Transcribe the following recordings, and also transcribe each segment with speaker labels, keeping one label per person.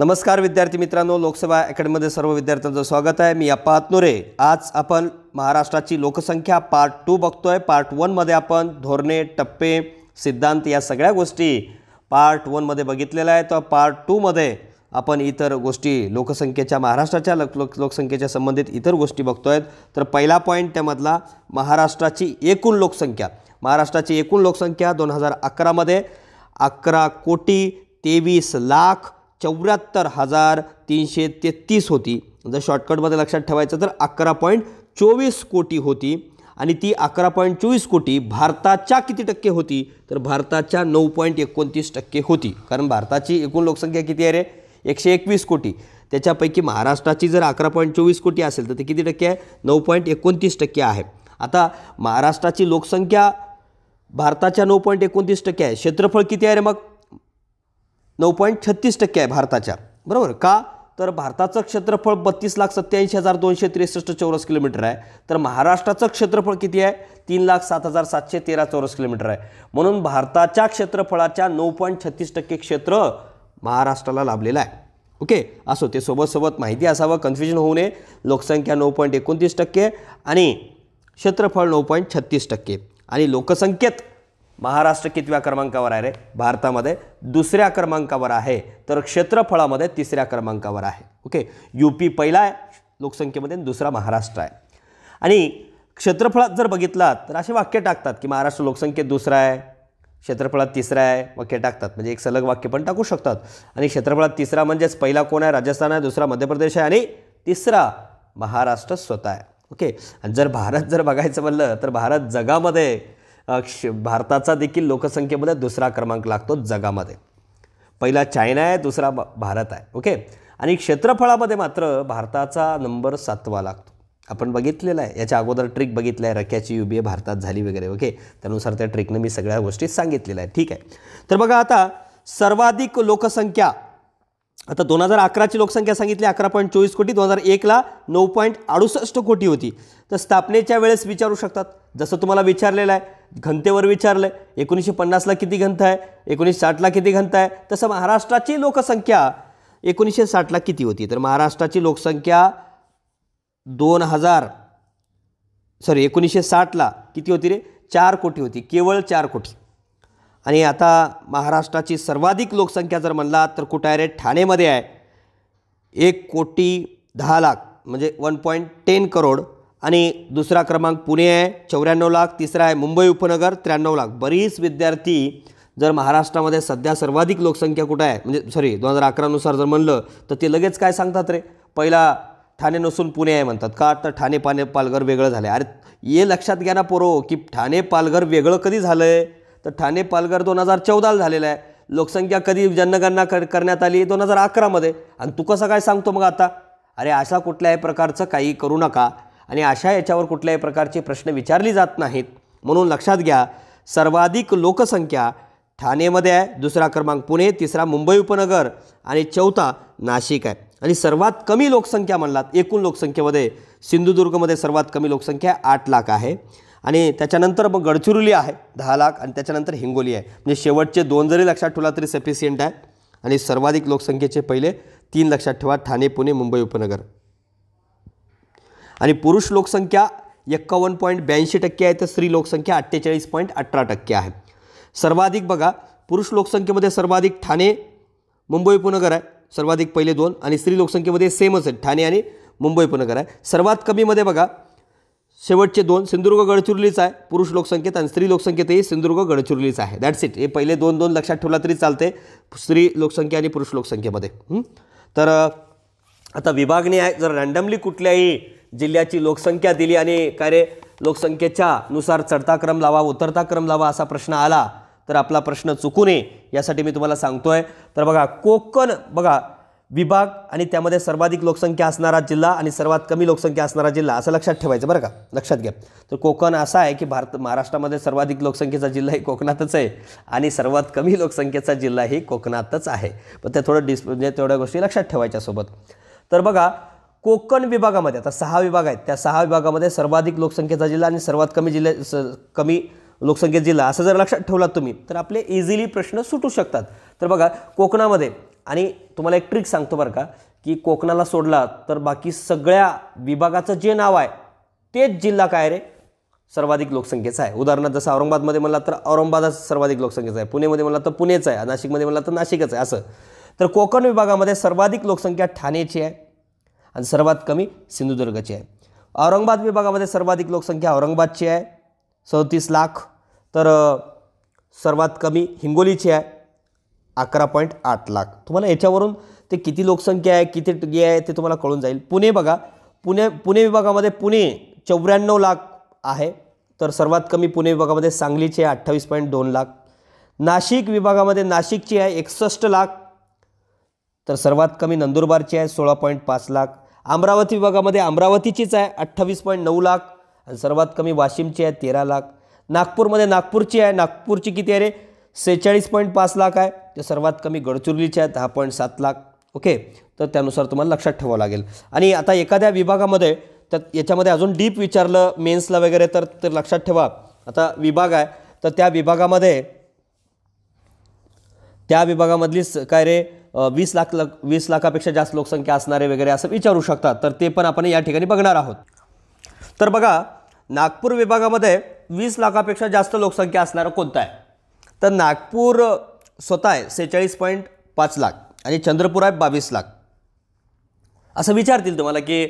Speaker 1: नमस्कार विद्यार्थी मित्रांनो लोकसभा अकॅडमीमध्ये सर्व विद्यार्थ्यांचं स्वागत आहे मी अप्पा हातनुरे आज आपण महाराष्ट्राची लोकसंख्या पार्ट टू बघतोय पार्ट वनमध्ये आपण धोरणे टप्पे सिद्धांत या सगळ्या गोष्टी पार्ट वनमध्ये बघितलेल्या आहे तर पार्ट टूमध्ये आपण इतर गोष्टी लोकसंख्येच्या महाराष्ट्राच्या लोक लोक लोकसंख्येच्या संबंधित इतर गोष्टी बघतो आहेत तर पहिला पॉईंट त्यामधला महाराष्ट्राची एकूण लोकसंख्या महाराष्ट्राची एकूण लोकसंख्या दोन हजार अकरामध्ये अकरा कोटी तेवीस लाख चौऱ्याहत्तर हजार तीनशे तेहतीस होती जर शॉर्टकटमध्ये लक्षात ठेवायचं तर अकरा पॉईंट चोवीस कोटी होती आणि ती अकरा पॉईंट चोवीस कोटी भारताच्या किती टक्के होती तर भारताच्या नऊ पॉईंट एकोणतीस टक्के होती कारण भारताची एकूण लोकसंख्या किती आहे रे एकशे एकवीस कोटी त्याच्यापैकी महाराष्ट्राची जर अकरा पॉईंट चोवीस कोटी असेल तर ते किती टक्के आहे नऊ पॉईंट एकोणतीस टक्के आहे आता महाराष्ट्राची लोकसंख्या भारताच्या नऊ पॉईंट एकोणतीस टक्के आहे क्षेत्रफळ किती आहे रे मग नऊ पॉईंट छत्तीस टक्के आहे भारताच्या बरोबर का तर भारताचं क्षेत्रफळ बत्तीस लाख सत्त्याऐंशी हजार दोनशे त्रेसष्ट चौरस किलोमीटर आहे तर महाराष्ट्राचं क्षेत्रफळ किती आहे तीन लाख सात हजार सातशे तेरा चौरस किलोमीटर आहे म्हणून भारताच्या क्षेत्रफळाच्या नऊ पॉईंट छत्तीस टक्के क्षेत्र महाराष्ट्राला लाभलेलं आहे ओके असो ते सोबत सोबत माहिती असावं कन्फ्युजन होऊ नये लोकसंख्या नऊ पॉईंट एकोणतीस टक्के आणि क्षेत्रफळ नऊ पॉईंट छत्तीस टक्के आणि लोकसंख्येत महाराष्ट्र कितव्या क्रमांकावर आहे रे भारतामध्ये दुसऱ्या क्रमांकावर आहे तर क्षेत्रफळामध्ये तिसऱ्या क्रमांकावर आहे ओके यू पी पहिला आहे लोकसंख्येमध्ये दुसरा महाराष्ट्र आहे आणि क्षेत्रफळात जर बघितलात तर असे वाक्य टाकतात की महाराष्ट्र लोकसंख्येत दुसरा आहे क्षेत्रफळात तिसरा आहे वाक्य टाकतात म्हणजे एक सलग वाक्य पण टाकू शकतात आणि क्षेत्रफळात तिसरा म्हणजेच पहिला कोण आहे राजस्थान आहे दुसरा मध्य प्रदेश आहे आणि तिसरा महाराष्ट्र स्वतः आहे ओके आणि जर भारत जर बघायचं म्हणलं तर भारत जगामध्ये क्ष भारताचा देखील लोकसंख्येमध्ये दुसरा क्रमांक लागतो जगामध्ये पहिला चायना आहे दुसरा भारत आहे ओके आणि क्षेत्रफळामध्ये मात्र भारताचा नंबर सातवा लागतो आपण बघितलेला आहे याच्या अगोदर ट्रिक बघितलं आहे रक्याची युबीए भारतात झाली वगैरे ओके त्यानुसार त्या ट्रिकनं मी सगळ्या गोष्टी सांगितलेल्या आहेत ठीक आहे तर बघा आता सर्वाधिक लोकसंख्या आता दोन हजार अकराची लोकसंख्या सांगितली अकरा पॉईंट चोवीस कोटी दोन हजार एकला नऊ पॉईंट अडुसष्ट कोटी होती तर स्थापनेच्या वेळेस विचारू शकतात जसं तुम्हाला विचारलेलं आहे घनतेवर विचारलं आहे एकोणीसशे पन्नासला किती घनता आहे एकोणीसशे साठला किती घनता आहे तसं महाराष्ट्राची लोकसंख्या एकोणीसशे साठला किती होती तर महाराष्ट्राची लोकसंख्या दोन हजार सॉरी एकोणीसशे साठला किती होती रे चार कोटी होती केवळ चार कोटी आणि आता महाराष्ट्राची सर्वाधिक लोकसंख्या जर म्हणला तर कुठं आहे रे ठाणेमध्ये आहे एक कोटी दहा लाख म्हणजे वन पॉईंट टेन करोड आणि दुसरा क्रमांक पुणे आहे चौऱ्याण्णव लाख तिसरा आहे मुंबई उपनगर त्र्याण्णव लाख बरीच विद्यार्थी जर महाराष्ट्रामध्ये सध्या सर्वाधिक लोकसंख्या कुठं आहे म्हणजे सॉरी दोन हजार अकरानुसार जर म्हणलं तर ते लगेच काय सांगतात रे पहिला ठाणे नसून पुणे आहे म्हणतात का तर ठाणे पाने पालघर वेगळं झालं आहे अरे हे लक्षात घ्या ना पोरो की ठाणे पालघर वेगळं कधी झालं आहे तर ठाणे पालघर दोन हजार चौदाला झालेलं आहे लोकसंख्या कधी जनगणना कर करण्यात आली दोन हजार अकरामध्ये आणि तू कसं काय सांगतो मग आता अरे अशा कुठल्याही प्रकारचं काही करू नका आणि अशा याच्यावर कुठल्याही प्रकारचे प्रश्न विचारले जात नाहीत म्हणून लक्षात घ्या सर्वाधिक लोकसंख्या ठाणेमध्ये आहे दुसरा क्रमांक पुणे तिसरा मुंबई उपनगर आणि चौथा नाशिक आहे आणि सर्वात कमी लोकसंख्या म्हणलात एकूण लोकसंख्येमध्ये सिंधुदुर्गमध्ये सर्वात कमी लोकसंख्या आठ लाख आहे आणि त्याच्यानंतर मग गडचिरोली आहे दहा लाख आणि त्याच्यानंतर हिंगोली आहे म्हणजे शेवटचे दोन जरी लक्षात ठेवला तरी सफिशियंट आहे आणि सर्वाधिक लोकसंख्येचे पहिले तीन लक्षात ठेवा ठाणे पुणे मुंबई उपनगर आणि पुरुष लोकसंख्या एक्कावन्न पॉईंट ब्याऐंशी टक्के आहे तर स्त्री लोकसंख्या अठ्ठेचाळीस पॉईंट अठरा टक्के आहे सर्वाधिक बघा पुरुष लोकसंख्येमध्ये सर्वाधिक ठाणे मुंबई उपनगर आहे सर्वाधिक पहिले दोन आणि स्त्री लोकसंख्येमध्ये सेमच आहे ठाणे आणि मुंबई उपनगर आहे सर्वात कमीमध्ये बघा शेवटचे दोन सिंधुदुर्ग गडचिरोलीच आहे पुरुष लोकसंख्येत आणि स्त्री लोकसंख्येतही सिंधुदुर्ग गडचिरोलीच आहे दॅट्स इट हे पहिले दोन दोन लक्षात ठेवला तरी चालते स्त्री लोकसंख्या आणि पुरुष लोकसंख्येमध्ये तर आता विभागणी आहे जर रँडमली कुठल्याही जिल्ह्याची लोकसंख्या दिली आणि काय रे लोकसंख्येच्या नुसार चढता क्रम लावा उतरता क्रम लावा असा प्रश्न आला तर आपला प्रश्न चुकू नये यासाठी मी तुम्हाला सांगतोय तर बघा कोकण बघा विभाग आणि त्यामध्ये सर्वाधिक लोकसंख्या असणारा जिल्हा आणि सर्वात कमी लोकसंख्या असणारा जिल्हा असं लक्षात ठेवायचं बरं का लक्षात घ्या तर कोकण असा आहे की भारत महाराष्ट्रामध्ये सर्वाधिक लोकसंख्येचा जिल्हा ही कोकणातच आहे आणि सर्वात कमी लोकसंख्येचा जिल्हा ही कोकणातच आहे पण ते थोडं डिस म्हणजे तेवढ्या गोष्टी लक्षात ठेवायच्या सोबत तर बघा कोकण विभागामध्ये आता सहा विभाग आहेत त्या सहा विभागामध्ये सर्वाधिक लोकसंख्येचा जिल्हा आणि सर्वात कमी जिल्हे स कमी लोकसंख्येत जिल्हा असं जर लक्षात ठेवलात तुम्ही तर आपले इझिली प्रश्न सुटू शकतात तर बघा कोकणामध्ये आणि तुम्हाला एक ट्रिक सांगतो बरं का की कोकणाला सोडला तर बाकी सगळ्या विभागाचं जे नाव आहे तेच जिल्हा काय रे सर्वाधिक लोकसंख्येचा आहे उदाहरणार्थ जसं औरंगाबादमध्ये म्हणला तर औरंगाबादच सर्वाधिक लोकसंख्येचा आहे पुणेमध्ये म्हणला तर पुणेचं आहे नाशिकमध्ये म्हणला तर नाशिकच आहे असं तर कोकण विभागामध्ये सर्वाधिक लोकसंख्या ठाण्याची आहे आणि सर्वात कमी सिंधुदुर्गची आहे औरंगाबाद विभागामध्ये सर्वाधिक लोकसंख्या औरंगाबादची आहे सदतीस लाख तर सर्वात कमी हिंगोलीची आहे अकरा पॉईंट आठ लाख तुम्हाला याच्यावरून ते किती लोकसंख्या आहे किती टगी आहे ते तुम्हाला कळून जाईल पुणे बघा पुणे पुणे विभागामध्ये पुणे चौऱ्याण्णव लाख आहे तर सर्वात कमी पुणे विभागामध्ये सांगलीची आहे अठ्ठावीस पॉईंट दोन लाख नाशिक विभागामध्ये नाशिकची आहे एकसष्ट लाख तर सर्वात कमी नंदुरबारची आहे सोळा पॉईंट पाच लाख अमरावती विभागामध्ये अमरावतीचीच आहे अठ्ठावीस पॉईंट नऊ लाख आणि सर्वात कमी वाशिमची आहे तेरा लाख नागपूरमध्ये नागपूरची आहे नागपूरची किती आहे रे सेहेचाळीस पॉईंट पाच लाख आहे तर सर्वात कमी गडचिरोलीची आहे दहा पॉईंट सात लाख ओके तर त्यानुसार तुम्हाला लक्षात ठेवावं लागेल आणि आता एखाद्या विभागामध्ये तर याच्यामध्ये अजून डीप विचारलं मेन्सला वगैरे तर ते लक्षात ठेवा आता विभाग आहे तर त्या विभागामध्ये त्या विभागामधलीच काय रे वीस लाख वीस लाखापेक्षा जास्त लोकसंख्या असणारे वगैरे असं विचारू शकतात तर ते पण आपण या ठिकाणी बघणार आहोत तर बघा नागपूर विभागामध्ये वीस लाखापेक्षा जास्त लोकसंख्या असणारा कोणता आहे तर नागपूर स्वतः आहे सेहेचाळीस पॉईंट पाच लाख आणि चंद्रपूर आहे बावीस लाख असं विचारतील तुम्हाला की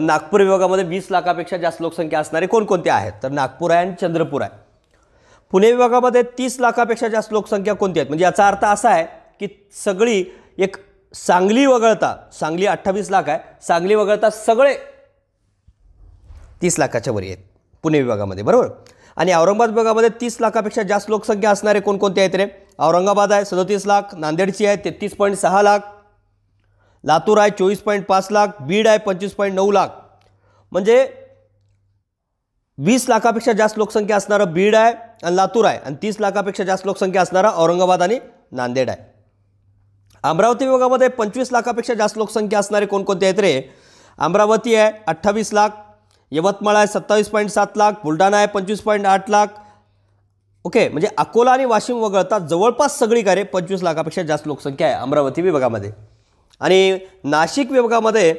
Speaker 1: नागपूर विभागामध्ये वीस लाखापेक्षा जास्त लोकसंख्या असणारे कोणकोणते आहेत तर नागपूर आहे आणि चंद्रपूर आहे पुणे विभागामध्ये तीस लाखापेक्षा जास्त लोकसंख्या कोणती आहेत म्हणजे याचा अर्थ असा आहे की सगळी एक सांगली वगळता सांगली अठ्ठावीस लाख आहे सांगली वगळता सगळे तीस लाखाच्या वरी आहेत पुणे विभागामध्ये बरोबर आणि औरंगाबाद विभागामध्ये तीस लाखापेक्षा जास्त लोकसंख्या असणारे कोणकोणते आहेत रे औरंगाबाद आहे सदतीस लाख नांदेडची आहे तेहतीस पॉईंट सहा लाख लातूर आहे चोवीस पॉईंट पाच लाख बीड आहे पंचवीस पॉईंट नऊ लाख म्हणजे वीस लाखापेक्षा जास्त लोकसंख्या असणारं बीड आहे आणि लातूर आहे आणि तीस लाखापेक्षा जास्त लोकसंख्या असणारा औरंगाबाद आणि नांदेड आहे अमरावती विभागामध्ये पंचवीस लाखापेक्षा जास्त लोकसंख्या असणारे कोणकोणते आहेत रे अमरावती आहे अठ्ठावीस लाख यवतमाळ आहे सत्तावीस पॉईंट सात लाख बुलढाणा आहे पंचवीस पॉईंट आठ लाख ओके म्हणजे अकोला आणि वाशिम वगळता जवळपास सगळी कार्य पंचवीस लाखापेक्षा जास्त लोकसंख्या आहे अमरावती विभागामध्ये आणि नाशिक विभागामध्ये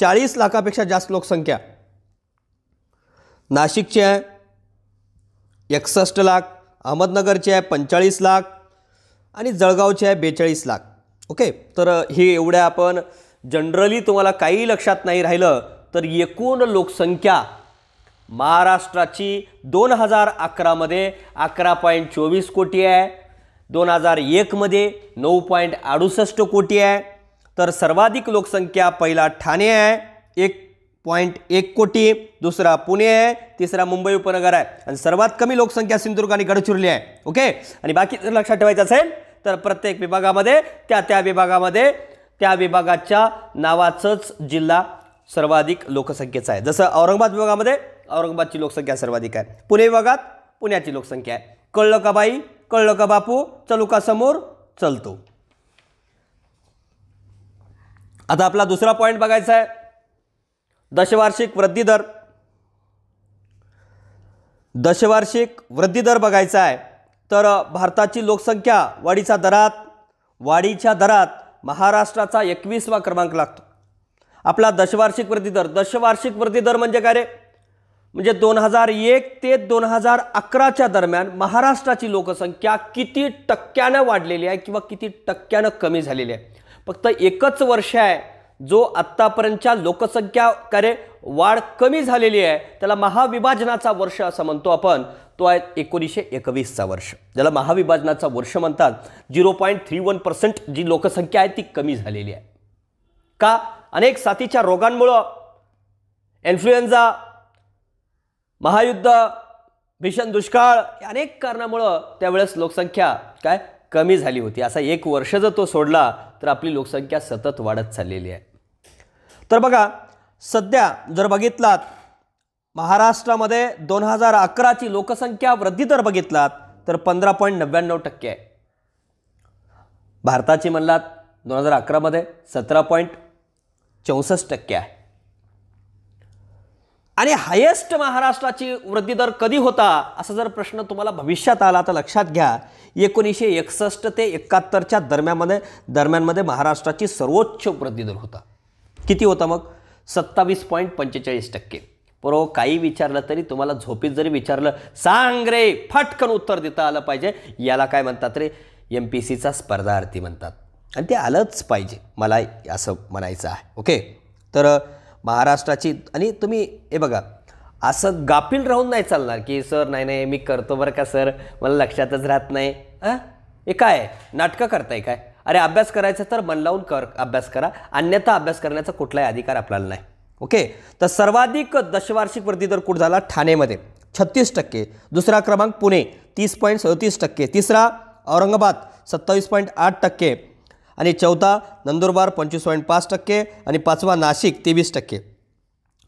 Speaker 1: चाळीस लाखापेक्षा जास्त लोकसंख्या नाशिकची आहे एकसष्ट लाख अहमदनगरची आहे पंचेचाळीस लाख आणि जळगावची आहे बेचाळीस लाख ओके तर हे एवढ्या आपण जनरली तुम्हाला काही लक्षात नाही राहिलं तर एकूण लोकसंख्या महाराष्ट्राची दोन हजार अकरामध्ये अकरा पॉईंट चोवीस कोटी आहे दोन हजार एकमध्ये नऊ पॉईंट अडुसष्ट कोटी आहे तर सर्वाधिक लोकसंख्या पहिला ठाणे आहे एक पॉईंट एक कोटी दुसरा पुणे आहे तिसरा मुंबई उपनगर आहे आणि सर्वात कमी लोकसंख्या सिंधुदुर्ग आणि गडचिरोली आहे ओके आणि बाकी लक्षात ठेवायचं असेल तर प्रत्येक विभागामध्ये त्या त्या विभागामध्ये त्या विभागाच्या नावाचंच जिल्हा सर्वाधिक लोकसंख्येचा आहे जसं औरंगाबाद विभागामध्ये औरंगाबादची लोकसंख्या सर्वाधिक आहे पुणे विभागात पुण्याची लोकसंख्या आहे कळलं का बाई कळलं का बापू चलू का समोर चलतो आता आपला दुसरा पॉईंट बघायचा आहे दशवार्षिक वृद्धी दर दशवार्षिक वृद्धी दर बघायचा आहे तर भारताची लोकसंख्या वाढीच्या दरात वाढीच्या दरात महाराष्ट्राचा एकवीसवा क्रमांक लागतो आपला दशवार्षिक दर दशवार्षिक दर म्हणजे काय रे म्हणजे दोन हजार एक ते दोन हजार अकराच्या दरम्यान महाराष्ट्राची लोकसंख्या किती टक्क्यानं वाढलेली आहे किंवा किती टक्क्यानं कमी झालेली आहे फक्त एकच वर्ष आहे जो आत्तापर्यंतच्या लोकसंख्या करे वाढ कमी झालेली आहे त्याला महाविभाजनाचा वर्ष असं म्हणतो आपण तो आहे एकोणीसशे एकवीसचा वर्ष ज्याला महाविभाजनाचा वर्ष म्हणतात zero point three one percent जी लोकसंख्या आहे ती कमी झालेली आहे का अनेक साथीच्या रोगांमुळं इन्फ्लुएन्झा महायुद्ध भीषण दुष्काळ अनेक कारणामुळं त्यावेळेस लोकसंख्या काय कमी झाली होती असा एक वर्ष जर तो सोडला तर आपली लोकसंख्या सतत वाढत चाललेली आहे तर बघा सध्या जर बघितलात महाराष्ट्रामध्ये दोन हजार अकराची लोकसंख्या वृद्धी जर बघितलात तर पंधरा पॉईंट नव्याण्णव टक्के आहे भारताची म्हणलात दोन हजार अकरामध्ये सतरा पॉईंट चौसष्ट टक्के आहे आणि हायेस्ट महाराष्ट्राची वृद्धी दर कधी होता असा जर प्रश्न तुम्हाला भविष्यात आला तर लक्षात घ्या एकोणीसशे एकसष्ट ते एकाहत्तरच्या दरम्यानमध्ये दरम्यानमध्ये महाराष्ट्राची सर्वोच्च वृद्धी दर होता किती होता मग सत्तावीस पॉईंट पंचेचाळीस टक्के बरो काही विचारलं तरी तुम्हाला झोपीत जरी विचारलं सांग रे फटकन उत्तर देता आलं पाहिजे याला काय म्हणतात रे एम पी सीचा आरती म्हणतात आणि ते आलंच पाहिजे मला असं म्हणायचं आहे ओके तर महाराष्ट्राची आणि तुम्ही हे बघा असं गाफील राहून नाही चालणार की सर नाही नाही मी करतो बरं का सर मला लक्षातच राहत नाही हे काय नाटकं करताय काय अरे अभ्यास करायचा तर मन लावून कर अभ्यास करा अन्यथा अभ्यास करण्याचा कुठलाही अधिकार आपल्याला नाही ओके तर सर्वाधिक दशवार्षिक वृद्धी दर कुठ झाला ठाणेमध्ये छत्तीस टक्के दुसरा क्रमांक पुणे तीस पॉईंट सदतीस टक्के तिसरा औरंगाबाद सत्तावीस पॉईंट आठ टक्के आणि चौथा नंदुरबार पंचवीस पॉईंट पाच टक्के आणि पाचवा नाशिक तेवीस टक्के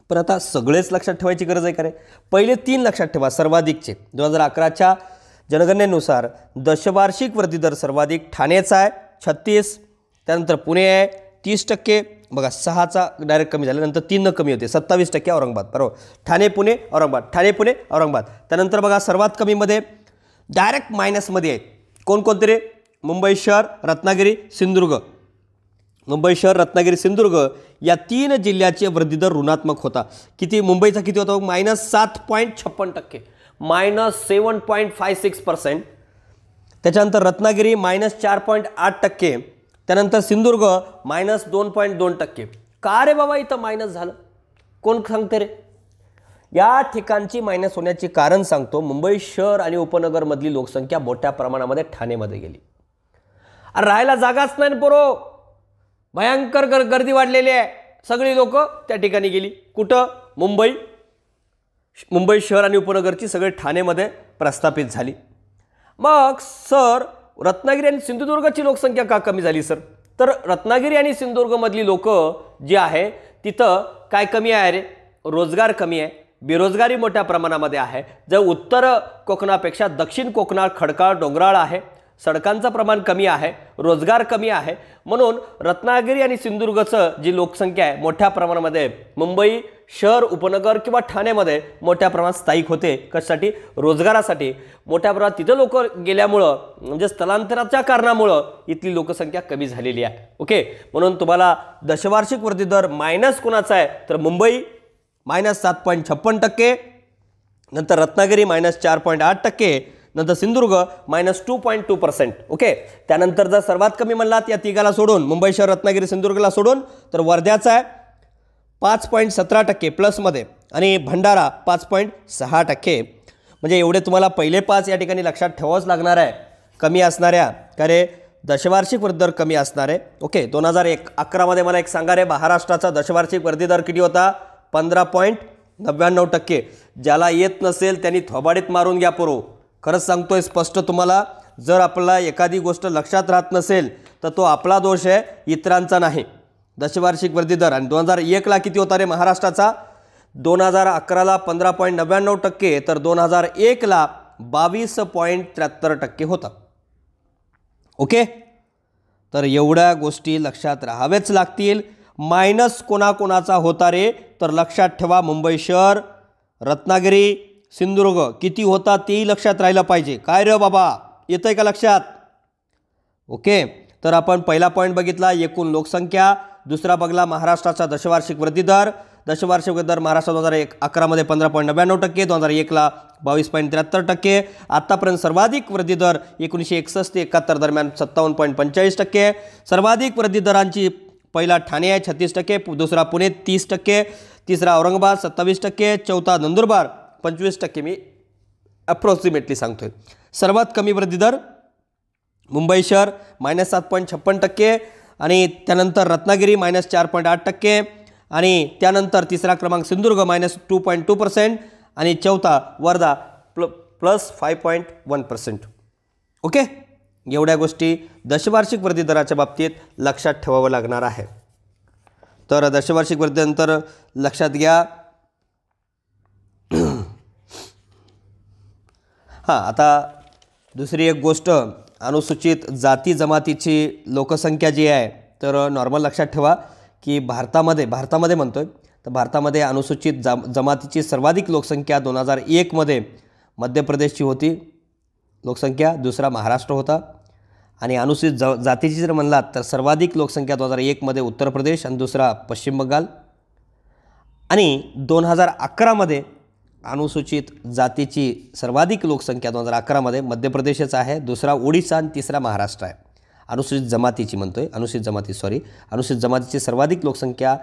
Speaker 1: पण आता सगळेच लक्षात ठेवायची गरज आहे का पहिले तीन लक्षात ठेवा सर्वाधिकचे दोन हजार अकराच्या जनगणनेनुसार दशवार्षिक वृद्धी दर सर्वाधिक ठाणेचा आहे छत्तीस त्यानंतर पुणे आहे तीस टक्के बघा सहाचा डायरेक्ट कमी झाल्यानंतर तीननं कमी होते सत्तावीस टक्के औरंगाबाद बरोबर ठाणे पुणे औरंगाबाद ठाणे पुणे औरंगाबाद त्यानंतर बघा सर्वात कमीमध्ये डायरेक्ट मायनसमध्ये आहेत कोणकोणते रे मुंबई शहर रत्नागिरी सिंधुदुर्ग मुंबई शहर रत्नागिरी सिंधुदुर्ग या तीन जिल्ह्याचे दर ऋणात्मक होता किती मुंबईचा किती होता मायनस सात पॉईंट छप्पन टक्के minus seven point five six percent त्याच्यानंतर रत्नागिरी मायनस चार पॉईंट आठ टक्के त्यानंतर सिंधुदुर्ग मायनस दोन पॉईंट दोन टक्के का रे बाबा इथं मायनस झालं कोण सांगते रे या ठिकाणची मायनस होण्याची कारण सांगतो मुंबई शहर आणि उपनगरमधली लोकसंख्या मोठ्या प्रमाणामध्ये ठाणेमध्ये गेली अरे राहायला जागाच नाही पुरो भयंकर गर गर्दी वाढलेली आहे सगळी लोक त्या ठिकाणी गेली कुठं मुंबई मुंबई शहर आणि उपनगरची सगळी ठाणेमध्ये प्रस्थापित झाली मग सर रत्नागिरी आणि सिंधुदुर्गची लोकसंख्या का कमी झाली सर तर रत्नागिरी आणि सिंधुदुर्गमधली लोक जी आहे तिथं काय कमी आहे रे रोजगार कमी आहे बेरोजगारी मोठ्या प्रमाणामध्ये आहे जर उत्तर कोकणापेक्षा दक्षिण कोकणात खडकाळ डोंगराळ आहे सडकांचं प्रमाण कमी आहे रोजगार कमी आहे म्हणून रत्नागिरी आणि सिंधुदुर्गचं जी लोकसंख्या आहे मोठ्या प्रमाणामध्ये मुंबई शहर उपनगर किंवा ठाण्यामध्ये मोठ्या प्रमाणात स्थायिक होते कशासाठी रोजगारासाठी मोठ्या प्रमाणात तिथं लोक गेल्यामुळं म्हणजे स्थलांतराच्या कारणामुळं इथली लोकसंख्या कमी झालेली आहे ओके म्हणून तुम्हाला दशवार्षिक वृद्धी दर मायनस कोणाचा आहे तर मुंबई मायनस सात पॉईंट छप्पन टक्के नंतर रत्नागिरी मायनस चार पॉईंट आठ टक्के नंतर Sindhudurg minus two point two percent okay त्यानंतर जर सर्वात कमी म्हणलात या तिघाला सोडून मुंबई शहर रत्नागिरी सिंधुदुर्गला सोडून तर वर्ध्याचा आहे पाच पॉईंट सतरा टक्के प्लसमध्ये आणि भंडारा पाच पॉईंट सहा टक्के म्हणजे एवढे तुम्हाला पहिले पाच या ठिकाणी लक्षात ठेवावंच लागणार आहे कमी असणाऱ्या का दशवार्षिक दशवार्षिक दर कमी असणार आहे ओके दोन हजार एक अकरामध्ये मला एक सांगा रे महाराष्ट्राचा दशवार्षिक दर किती होता पंधरा पॉईंट नव्याण्णव टक्के ज्याला येत नसेल त्यांनी थोबाडीत मारून घ्या पुरो खरंच सांगतो आहे स्पष्ट तुम्हाला जर आपला एखादी गोष्ट लक्षात राहत नसेल तर तो आपला दोष आहे इतरांचा नाही दशवार्षिक वृद्धी दर आणि दोन हजार एकला किती होता रे महाराष्ट्राचा दोन हजार अकराला पंधरा पॉईंट नव्याण्णव टक्के तर दोन हजार एकला बावीस पॉईंट त्र्याहत्तर टक्के होता ओके तर एवढ्या गोष्टी लक्षात राहावेच लागतील मायनस कोणाकोणाचा होता रे तर लक्षात ठेवा मुंबई शहर रत्नागिरी सिंधुदुर्ग किती होता तेही लक्षात राहिलं पाहिजे काय रे बाबा येतं का लक्षात ओके तर आपण पहिला पॉईंट बघितला एकूण लोकसंख्या दुसरा बघला महाराष्ट्राचा दशवार्षिक वृद्धी दर दशवार्षिक वृद्धी दर महाराष्ट्रात दोन हजार एक अकरामध्ये पंधरा पॉईंट नव्याण्णव टक्के दोन हजार एकला बावीस पॉईंट त्र्याहत्तर टक्के आत्तापर्यंत सर्वाधिक वृद्धी दर एकोणीसशे एकसष्ट ते एकाहत्तर दरम्यान सत्तावन्न पॉईंट पंचेचाळीस टक्के सर्वाधिक वृद्धी दरांची पहिला ठाणे आहे छत्तीस टक्के दुसरा पुणे तीस टक्के तिसरा औरंगाबाद सत्तावीस टक्के चौथा नंदुरबार पंचवीस टक्के मी अप्रॉक्सिमेटली सांगतो आहे सर्वात कमी वृद्धी दर मुंबई शहर मायनस सात पॉईंट छप्पन टक्के आणि त्यानंतर रत्नागिरी मायनस चार पॉईंट आठ टक्के आणि त्यानंतर तिसरा क्रमांक Sindhudurg minus two point two percent आणि चौथा वर्धा प्ल plus five point one percent okay एवढ्या गोष्टी दशवार्षिक वृद्धी दराच्या बाबतीत लक्षात ठेवावं लागणार आहे तर दशवार्षिक वृद्धीनंतर लक्षात घ्या हां आता दुसरी एक गोष्ट अनुसूचित जाती जमातीची लोकसंख्या जी आहे तर नॉर्मल लक्षात ठेवा की भारतामध्ये भारतामध्ये म्हणतो आहे तर भारतामध्ये अनुसूचित जा जमातीची सर्वाधिक लोकसंख्या दोन हजार एकमध्ये मध्य प्रदेशची होती लोकसंख्या दुसरा महाराष्ट्र होता आणि अनुसूचित ज जातीची जर म्हणलात तर सर्वाधिक लोकसंख्या दोन हजार एकमध्ये उत्तर प्रदेश आणि दुसरा पश्चिम बंगाल आणि दोन हजार अकरामध्ये अनुसूचित जातीची सर्वाधिक लोकसंख्या दोन हजार अकरामध्ये मध्य प्रदेशच आहे दुसरा ओडिसा आणि तिसरा महाराष्ट्र आहे अनुसूचित जमातीची म्हणतो आहे अनुसूचित जमाती सॉरी अनुसूचित जमातीची सर्वाधिक लोकसंख्या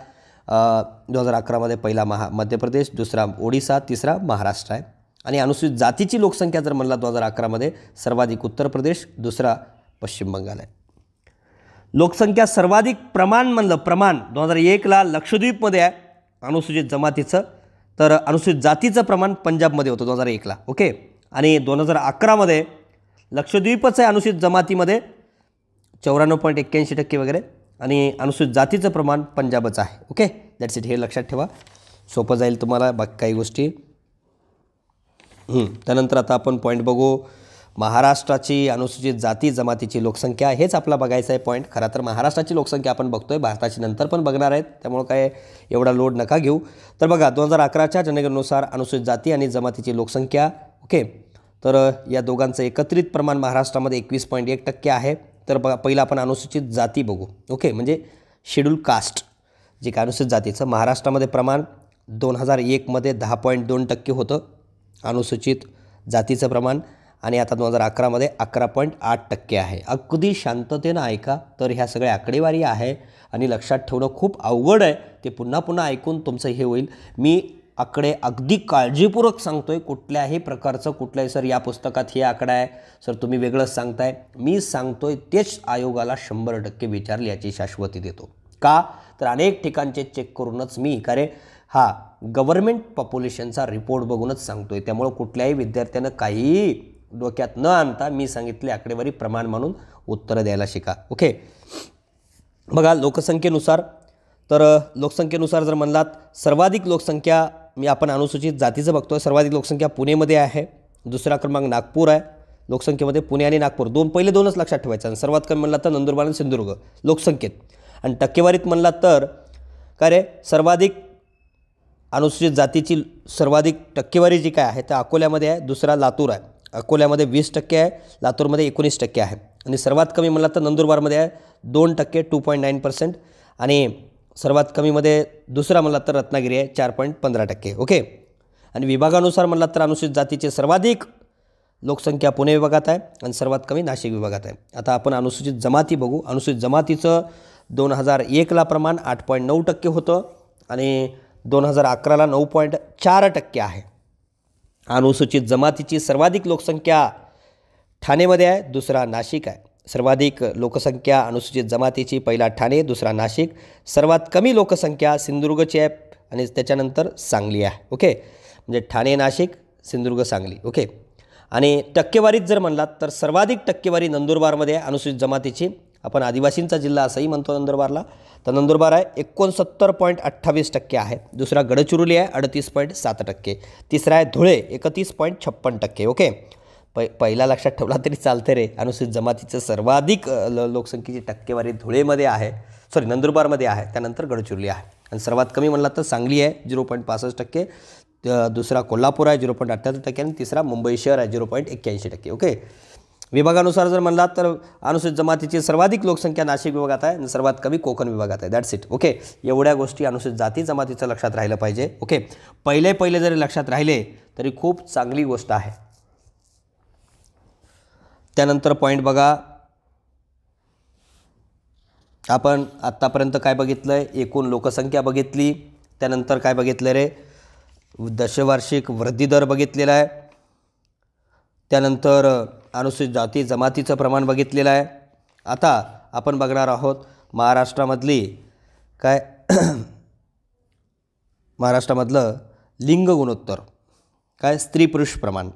Speaker 1: दोन हजार अकरामध्ये पहिला महा मध्य प्रदेश दुसरा ओडिसा तिसरा महाराष्ट्र आहे आणि अनुसूचित जातीची लोकसंख्या जर म्हणला दोन हजार अकरामध्ये सर्वाधिक उत्तर प्रदेश दुसरा पश्चिम बंगाल आहे लोकसंख्या सर्वाधिक प्रमाण म्हणलं प्रमाण दोन हजार एकला लक्षद्वीपमध्ये आहे अनुसूचित जमातीचं तर अनुसूचित जातीचं प्रमाण पंजाबमध्ये होतं दोन हजार एकला ओके आणि दोन हजार अकरामध्ये लक्षद्वीपच आहे अनुसूचित जमातीमध्ये चौऱ्याण्णव पॉईंट एक्क्याऐंशी टक्के वगैरे आणि अनुसूचित जातीचं प्रमाण पंजाबच आहे ओके दॅट्स इट हे लक्षात ठेवा सोपं जाईल तुम्हाला बाकी काही गोष्टी त्यानंतर आता आपण पॉईंट बघू महाराष्ट्राची अनुसूचित जाती जमातीची लोकसंख्या हेच आपला बघायचं आहे पॉईंट खरं तर महाराष्ट्राची लोकसंख्या आपण बघतोय भारताची नंतर पण बघणार आहेत त्यामुळं काय एवढा लोड नका घेऊ तर बघा दोन हजार अकराच्या जनगणनेनुसार अनुसूचित जाती आणि जमातीची लोकसंख्या ओके तर या दोघांचं एकत्रित प्रमाण महाराष्ट्रामध्ये एकवीस पॉईंट एक टक्के आहे तर बघा पहिलं आपण अनुसूचित जाती बघू ओके म्हणजे शेड्यूल कास्ट जे काय अनुसूचित जातीचं महाराष्ट्रामध्ये प्रमाण दोन हजार एकमध्ये दहा पॉईंट दोन टक्के होतं अनुसूचित जातीचं प्रमाण आणि आता दोन हजार अकरामध्ये अकरा पॉईंट आठ टक्के आहे अगदी शांततेनं ऐका तर ह्या सगळ्या आकडेवारी आहे आणि लक्षात ठेवणं खूप अवघड आहे ते पुन्हा पुन्हा ऐकून तुमचं हे होईल मी आकडे अगदी काळजीपूर्वक सांगतो आहे कुठल्याही प्रकारचं कुठल्याही सर या पुस्तकात हे आकडा आहे सर तुम्ही वेगळंच सांगताय मी सांगतो आहे तेच आयोगाला शंभर टक्के विचारले याची शाश्वती देतो का तर अनेक ठिकाणचे चेक करूनच मी कारे हा गव्हर्मेंट पॉप्युलेशनचा रिपोर्ट बघूनच सांगतो आहे त्यामुळं कुठल्याही विद्यार्थ्यानं काही डोक्यात न आणता मी सांगितले आकडेवारी प्रमाण म्हणून उत्तरं द्यायला शिका ओके बघा लोकसंख्येनुसार तर लोकसंख्येनुसार जर म्हणलात सर्वाधिक लोकसंख्या मी आपण अनुसूचित जातीचं बघतो सर्वाधिक लोकसंख्या पुणेमध्ये आहे दुसरा क्रमांक नागपूर आहे लोकसंख्येमध्ये पुणे आणि नागपूर दोन पहिले दोनच लक्षात ठेवायचं आणि सर्वात कमी म्हणला तर नंदुरबार आणि सिंधुदुर्ग लोकसंख्येत आणि टक्केवारीत म्हणलात तर काय रे सर्वाधिक अनुसूचित जातीची सर्वाधिक टक्केवारी जी काय आहे ते अकोल्यामध्ये आहे दुसरा लातूर आहे अकोल्यामध्ये वीस टक्के आहे लातूरमध्ये एकोणीस टक्के आहे आणि सर्वात कमी म्हणला तर नंदुरबारमध्ये आहे दोन टक्के टू पॉईंट नाईन पर्सेंट आणि सर्वात कमीमध्ये दुसरा म्हणला तर रत्नागिरी आहे चार पॉईंट पंधरा टक्के ओके आणि विभागानुसार म्हणला तर अनुसूचित जातीचे सर्वाधिक लोकसंख्या पुणे विभागात आहे आणि सर्वात कमी नाशिक विभागात आहे आता आपण अनुसूचित जमाती बघू अनुसूचित जमातीचं दोन हजार एकला प्रमाण आठ पॉईंट नऊ टक्के होतं आणि दोन हजार अकराला नऊ पॉईंट चार टक्के आहे अनुसूचित जमातीची सर्वाधिक लोकसंख्या ठाणेमध्ये आहे दुसरा नाशिक आहे सर्वाधिक लोकसंख्या अनुसूचित जमातीची पहिला ठाणे दुसरा नाशिक सर्वात कमी लोकसंख्या सिंधुदुर्गची आहे आणि त्याच्यानंतर सांगली आहे ओके म्हणजे ठाणे नाशिक सिंधुदुर्ग सांगली ओके आणि टक्केवारीत जर म्हणलात तर सर्वाधिक टक्केवारी नंदुरबारमध्ये अनुसूचित जमातीची आपण आदिवासींचा जिल्हा असंही म्हणतो नंदुरबारला तर नंदुरबार आहे एकोणसत्तर पॉईंट अठ्ठावीस टक्के आहे दुसरा गडचिरोली आहे अडतीस पॉईंट सात टक्के तिसरा आहे धुळे एकतीस पॉईंट छप्पन टक्के ओके प पहिला लक्षात ठेवला तरी चालते रे अनुसूचित जमातीचं सर्वाधिक ल लोकसंख्येची टक्केवारी धुळेमध्ये आहे सॉरी नंदुरबारमध्ये आहे त्यानंतर गडचिरोली आहे आणि सर्वात कमी म्हणला तर सांगली आहे झिरो पॉईंट पासष्ट टक्के दुसरा कोल्हापूर आहे झिरो पॉईंट अठ्ठ्याहत्तर टक्के आणि तिसरा मुंबई शहर आहे झिरो पॉईंट एक्क्याऐंशी टक्के ओके विभागानुसार जर म्हणलात तर अनुसूचित जमातीची सर्वाधिक लोकसंख्या नाशिक विभागात आहे आणि सर्वात कमी कोकण विभागात आहे दॅट्स इट ओके एवढ्या गोष्टी अनुसूचित जाती जमातीचं लक्षात राहिलं पाहिजे ओके पहिले पहिले जरी लक्षात राहिले तरी खूप चांगली गोष्ट आहे त्यानंतर पॉईंट बघा आपण आत्तापर्यंत काय बघितलं आहे एकूण लोकसंख्या बघितली त्यानंतर काय बघितलं रे दशवार्षिक वृद्धी दर बघितलेला आहे त्यानंतर अनुसूचित जाती जमातीचं प्रमाण बघितलेलं आहे आता आपण बघणार आहोत महाराष्ट्रामधली काय महाराष्ट्रामधलं लिंग गुणोत्तर काय स्त्री पुरुष प्रमाण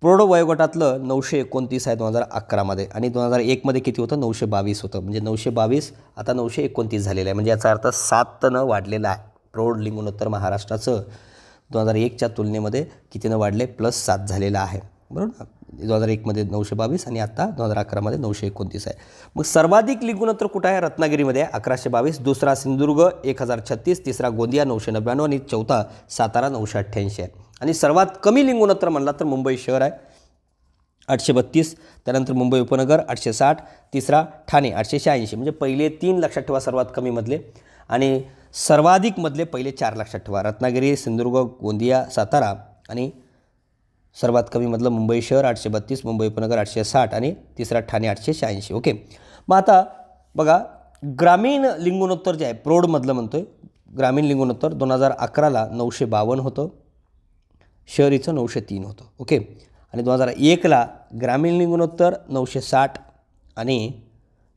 Speaker 1: प्रौढ वयोगटातलं नऊशे एकोणतीस आहे दोन हजार अकरामध्ये आणि दोन हजार एकमध्ये किती होतं नऊशे बावीस होतं म्हणजे नऊशे बावीस आता नऊशे एकोणतीस झालेलं आहे म्हणजे याचा अर्थ सात न वाढलेला आहे प्रौढ लिंगुणोत्तर महाराष्ट्राचं दोन हजार एकच्या तुलनेमध्ये कितीनं वाढले प्लस सात झालेलं आहे बरोबर ना दोन हजार एकमध्ये नऊशे बावीस आणि आत्ता दोन हजार अकरामध्ये नऊशे एकोणतीस आहे मग सर्वाधिक लिंगुणोत्तर कुठं आहे रत्नागिरीमध्ये अकराशे बावीस दुसरा सिंधुदुर्ग एक हजार छत्तीस तिसरा गोंदिया नऊशे नव्याण्णव आणि चौथा सातारा नऊशे अठ्ठ्याऐंशी आहे आणि सर्वात कमी लिंगुणत्र म्हणला तर मुंबई शहर आहे आठशे बत्तीस त्यानंतर मुंबई उपनगर आठशे साठ तिसरा ठाणे आठशे शहाऐंशी म्हणजे पहिले तीन लक्षात ठेवा सर्वात कमीमधले आणि सर्वाधिक मधले पहिले चार लक्षात ठेवा रत्नागिरी सिंधुदुर्ग गोंदिया सातारा आणि सर्वात कमी मधलं मुंबई शहर आठशे बत्तीस मुंबई उपनगर आठशे साठ आणि तिसरा ठाणे आठशे शहाऐंशी ओके मग आता बघा ग्रामीण लिंगुणोत्तर जे आहे प्रौढमधलं म्हणतो आहे ग्रामीण लिंगुणोत्तर दोन हजार अकराला नऊशे बावन्न होतं शहरीचं नऊशे तीन होतं ओके आणि दोन हजार एकला ग्रामीण लिंगुणोत्तर नऊशे साठ आणि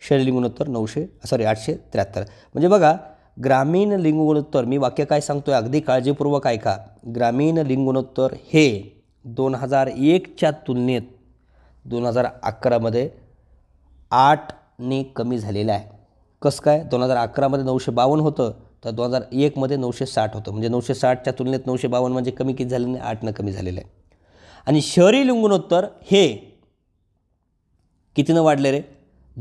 Speaker 1: शहरी लिंगुणोत्तर नऊशे सॉरी आठशे त्र्याहत्तर म्हणजे बघा ग्रामीण लिंगुणोत्तर मी वाक्य काय सांगतो आहे अगदी काळजीपूर्वक ऐका ग्रामीण लिंगुणोत्तर हे दोन हजार एकच्या तुलनेत दोन हजार अकरामध्ये आठने कमी झालेलं आहे कसं काय दोन हजार अकरामध्ये नऊशे बावन्न होतं तर दोन हजार एकमध्ये नऊशे साठ होतं म्हणजे नऊशे साठच्या तुलनेत नऊशे बावन्न म्हणजे कमी किती झालेलं नाही आठनं कमी झालेलं आहे आणि शहरी लिंगुणोत्तर हे कितीनं वाढले रे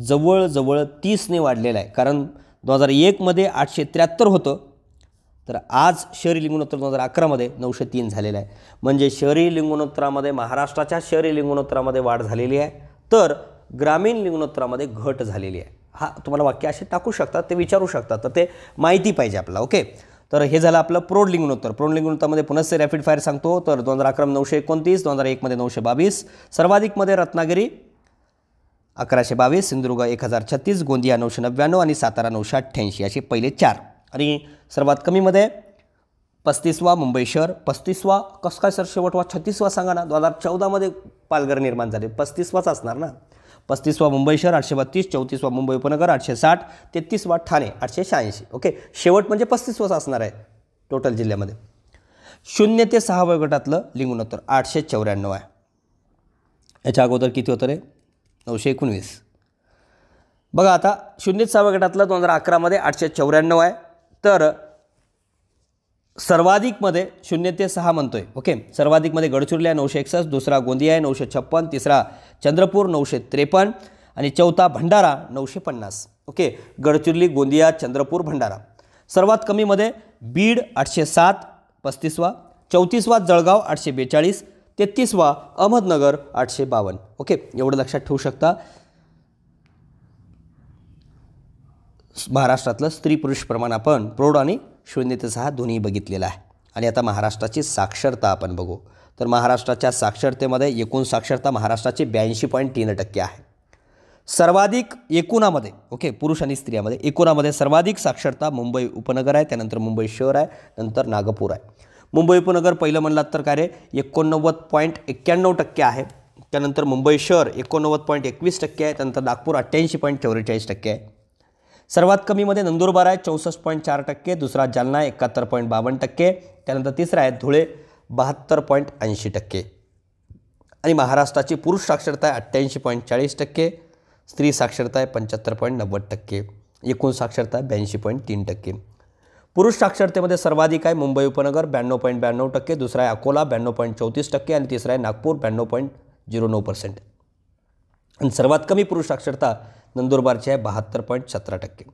Speaker 1: जवळजवळ तीसने वाढलेलं आहे कारण दोन हजार एकमध्ये आठशे त्र्याहत्तर होतं तर आज शहरी लिंगुणोत्तर दोन हजार अकरामध्ये नऊशे तीन झालेलं आहे म्हणजे शहरी लिंगुणोत्तरामध्ये महाराष्ट्राच्या शहरी लिंगुणोत्तरामध्ये वाढ झालेली आहे तर ग्रामीण लिंगुणोत्तरामध्ये घट झालेली आहे हा तुम्हाला वाक्य असे टाकू शकतात ते विचारू शकतात तर ते माहिती पाहिजे आपल्याला ओके तर हे झालं आपलं प्रौढ लिंगुणोत्तर प्रौढ लिंगुणोत्तरमध्ये से रॅपिड फायर सांगतो तर दोन हजार अकरा नऊशे एकोणतीस दोन हजार एकमध्ये नऊशे बावीस सर्वाधिकमध्ये रत्नागिरी अकराशे बावीस सिंधुदुर्ग एक हजार छत्तीस गोंदिया नऊशे नव्याण्णव आणि सातारा नऊशे अठ्ठ्याऐंशी असे पहिले चार आणि सर्वात कमीमध्ये पस्तीसवा मुंबई शहर पस्तीसवा कसं काय सर शेवटवा छत्तीसवा सांगा ना दोन हजार चौदामध्ये पालघर निर्माण झाले पस्तीसवाच असणार ना पस्तीसवा मुंबई शहर आठशे बत्तीस चौतीसवा मुंबई उपनगर आठशे साठ तेहतीसवा ठाणे आठशे शहाऐंशी ओके शेवट म्हणजे पस्तीसवाच असणार आहे टोटल जिल्ह्यामध्ये शून्य ते सहा गटातलं लिंगुणोत्तर आठशे चौऱ्याण्णव आहे याच्या अगोदर किती होतं रे नऊशे एकोणवीस बघा आता शून्य सहाव्या गटातलं दोन हजार अकरामध्ये आठशे चौऱ्याण्णव आहे तर सर्वाधिकमध्ये शून्य ते सहा म्हणतो आहे ओके सर्वाधिकमध्ये गडचिरोली आहे नऊशे एकसष्ट दुसरा गोंदिया आहे नऊशे छप्पन तिसरा चंद्रपूर नऊशे त्रेपन्न आणि चौथा भंडारा नऊशे पन्नास ओके गडचिरोली गोंदिया चंद्रपूर भंडारा सर्वात कमीमध्ये बीड आठशे सात पस्तीसवा चौतीसवा जळगाव आठशे बेचाळीस तेहतीसवा अहमदनगर आठशे बावन्न ओके एवढं लक्षात ठेवू शकता महाराष्ट्रातलं स्त्री पुरुष प्रमाण आपण प्रौढ आणि शून्यतेचा ते दोन्ही बघितलेला आहे आणि आता महाराष्ट्राची साक्षरता आपण बघू तर महाराष्ट्राच्या साक्षरतेमध्ये एकूण साक्षरता महाराष्ट्राची ब्याऐंशी पॉईंट तीन टक्के आहे सर्वाधिक एकूणामध्ये ओके पुरुष आणि स्त्रियामध्ये एकूणामध्ये सर्वाधिक साक्षरता मुंबई उपनगर आहे त्यानंतर मुंबई शहर आहे नंतर नागपूर आहे मुंबई उपनगर पहिलं म्हणलात तर काय रे एकोणनव्वद पॉईंट एक्क्याण्णव टक्के आहे त्यानंतर मुंबई शहर एकोणनव्वद पॉईंट एकवीस टक्के आहे त्यानंतर नागपूर अठ्ठ्याऐंशी पॉईंट चौवेचाळीस टक्के आहे सर्वात कमीमध्ये नंदुरबार आहे चौसष्ट पॉईंट चार टक्के दुसरा जालना एकाहत्तर पॉईंट बावन्न टक्के त्यानंतर तिसरा आहे धुळे बहात्तर पॉईंट ऐंशी टक्के आणि महाराष्ट्राची पुरुष साक्षरता आहे अठ्ठ्याऐंशी पॉईंट चाळीस टक्के स्त्री साक्षरता आहे पंच्याहत्तर पॉईंट नव्वद टक्के एकूण साक्षरता आहे ब्याऐंशी पॉईंट तीन टक्के पुरुष साक्षरतेमध्ये सर्वाधिक आहे मुंबई उपनगर ब्याण्णव पॉईंट ब्याण्णव टक्के दुसरा आहे अकोला ब्याण्णव पॉईंट चौतीस टक्के आणि तिसरा आहे नागपूर ब्याण्णव पॉईंट झिरो नऊ पर्सेंट आणि सर्वात कमी पुरुष साक्षरता नंदुरबारची आहे बहात्तर पॉईंट सतरा टक्के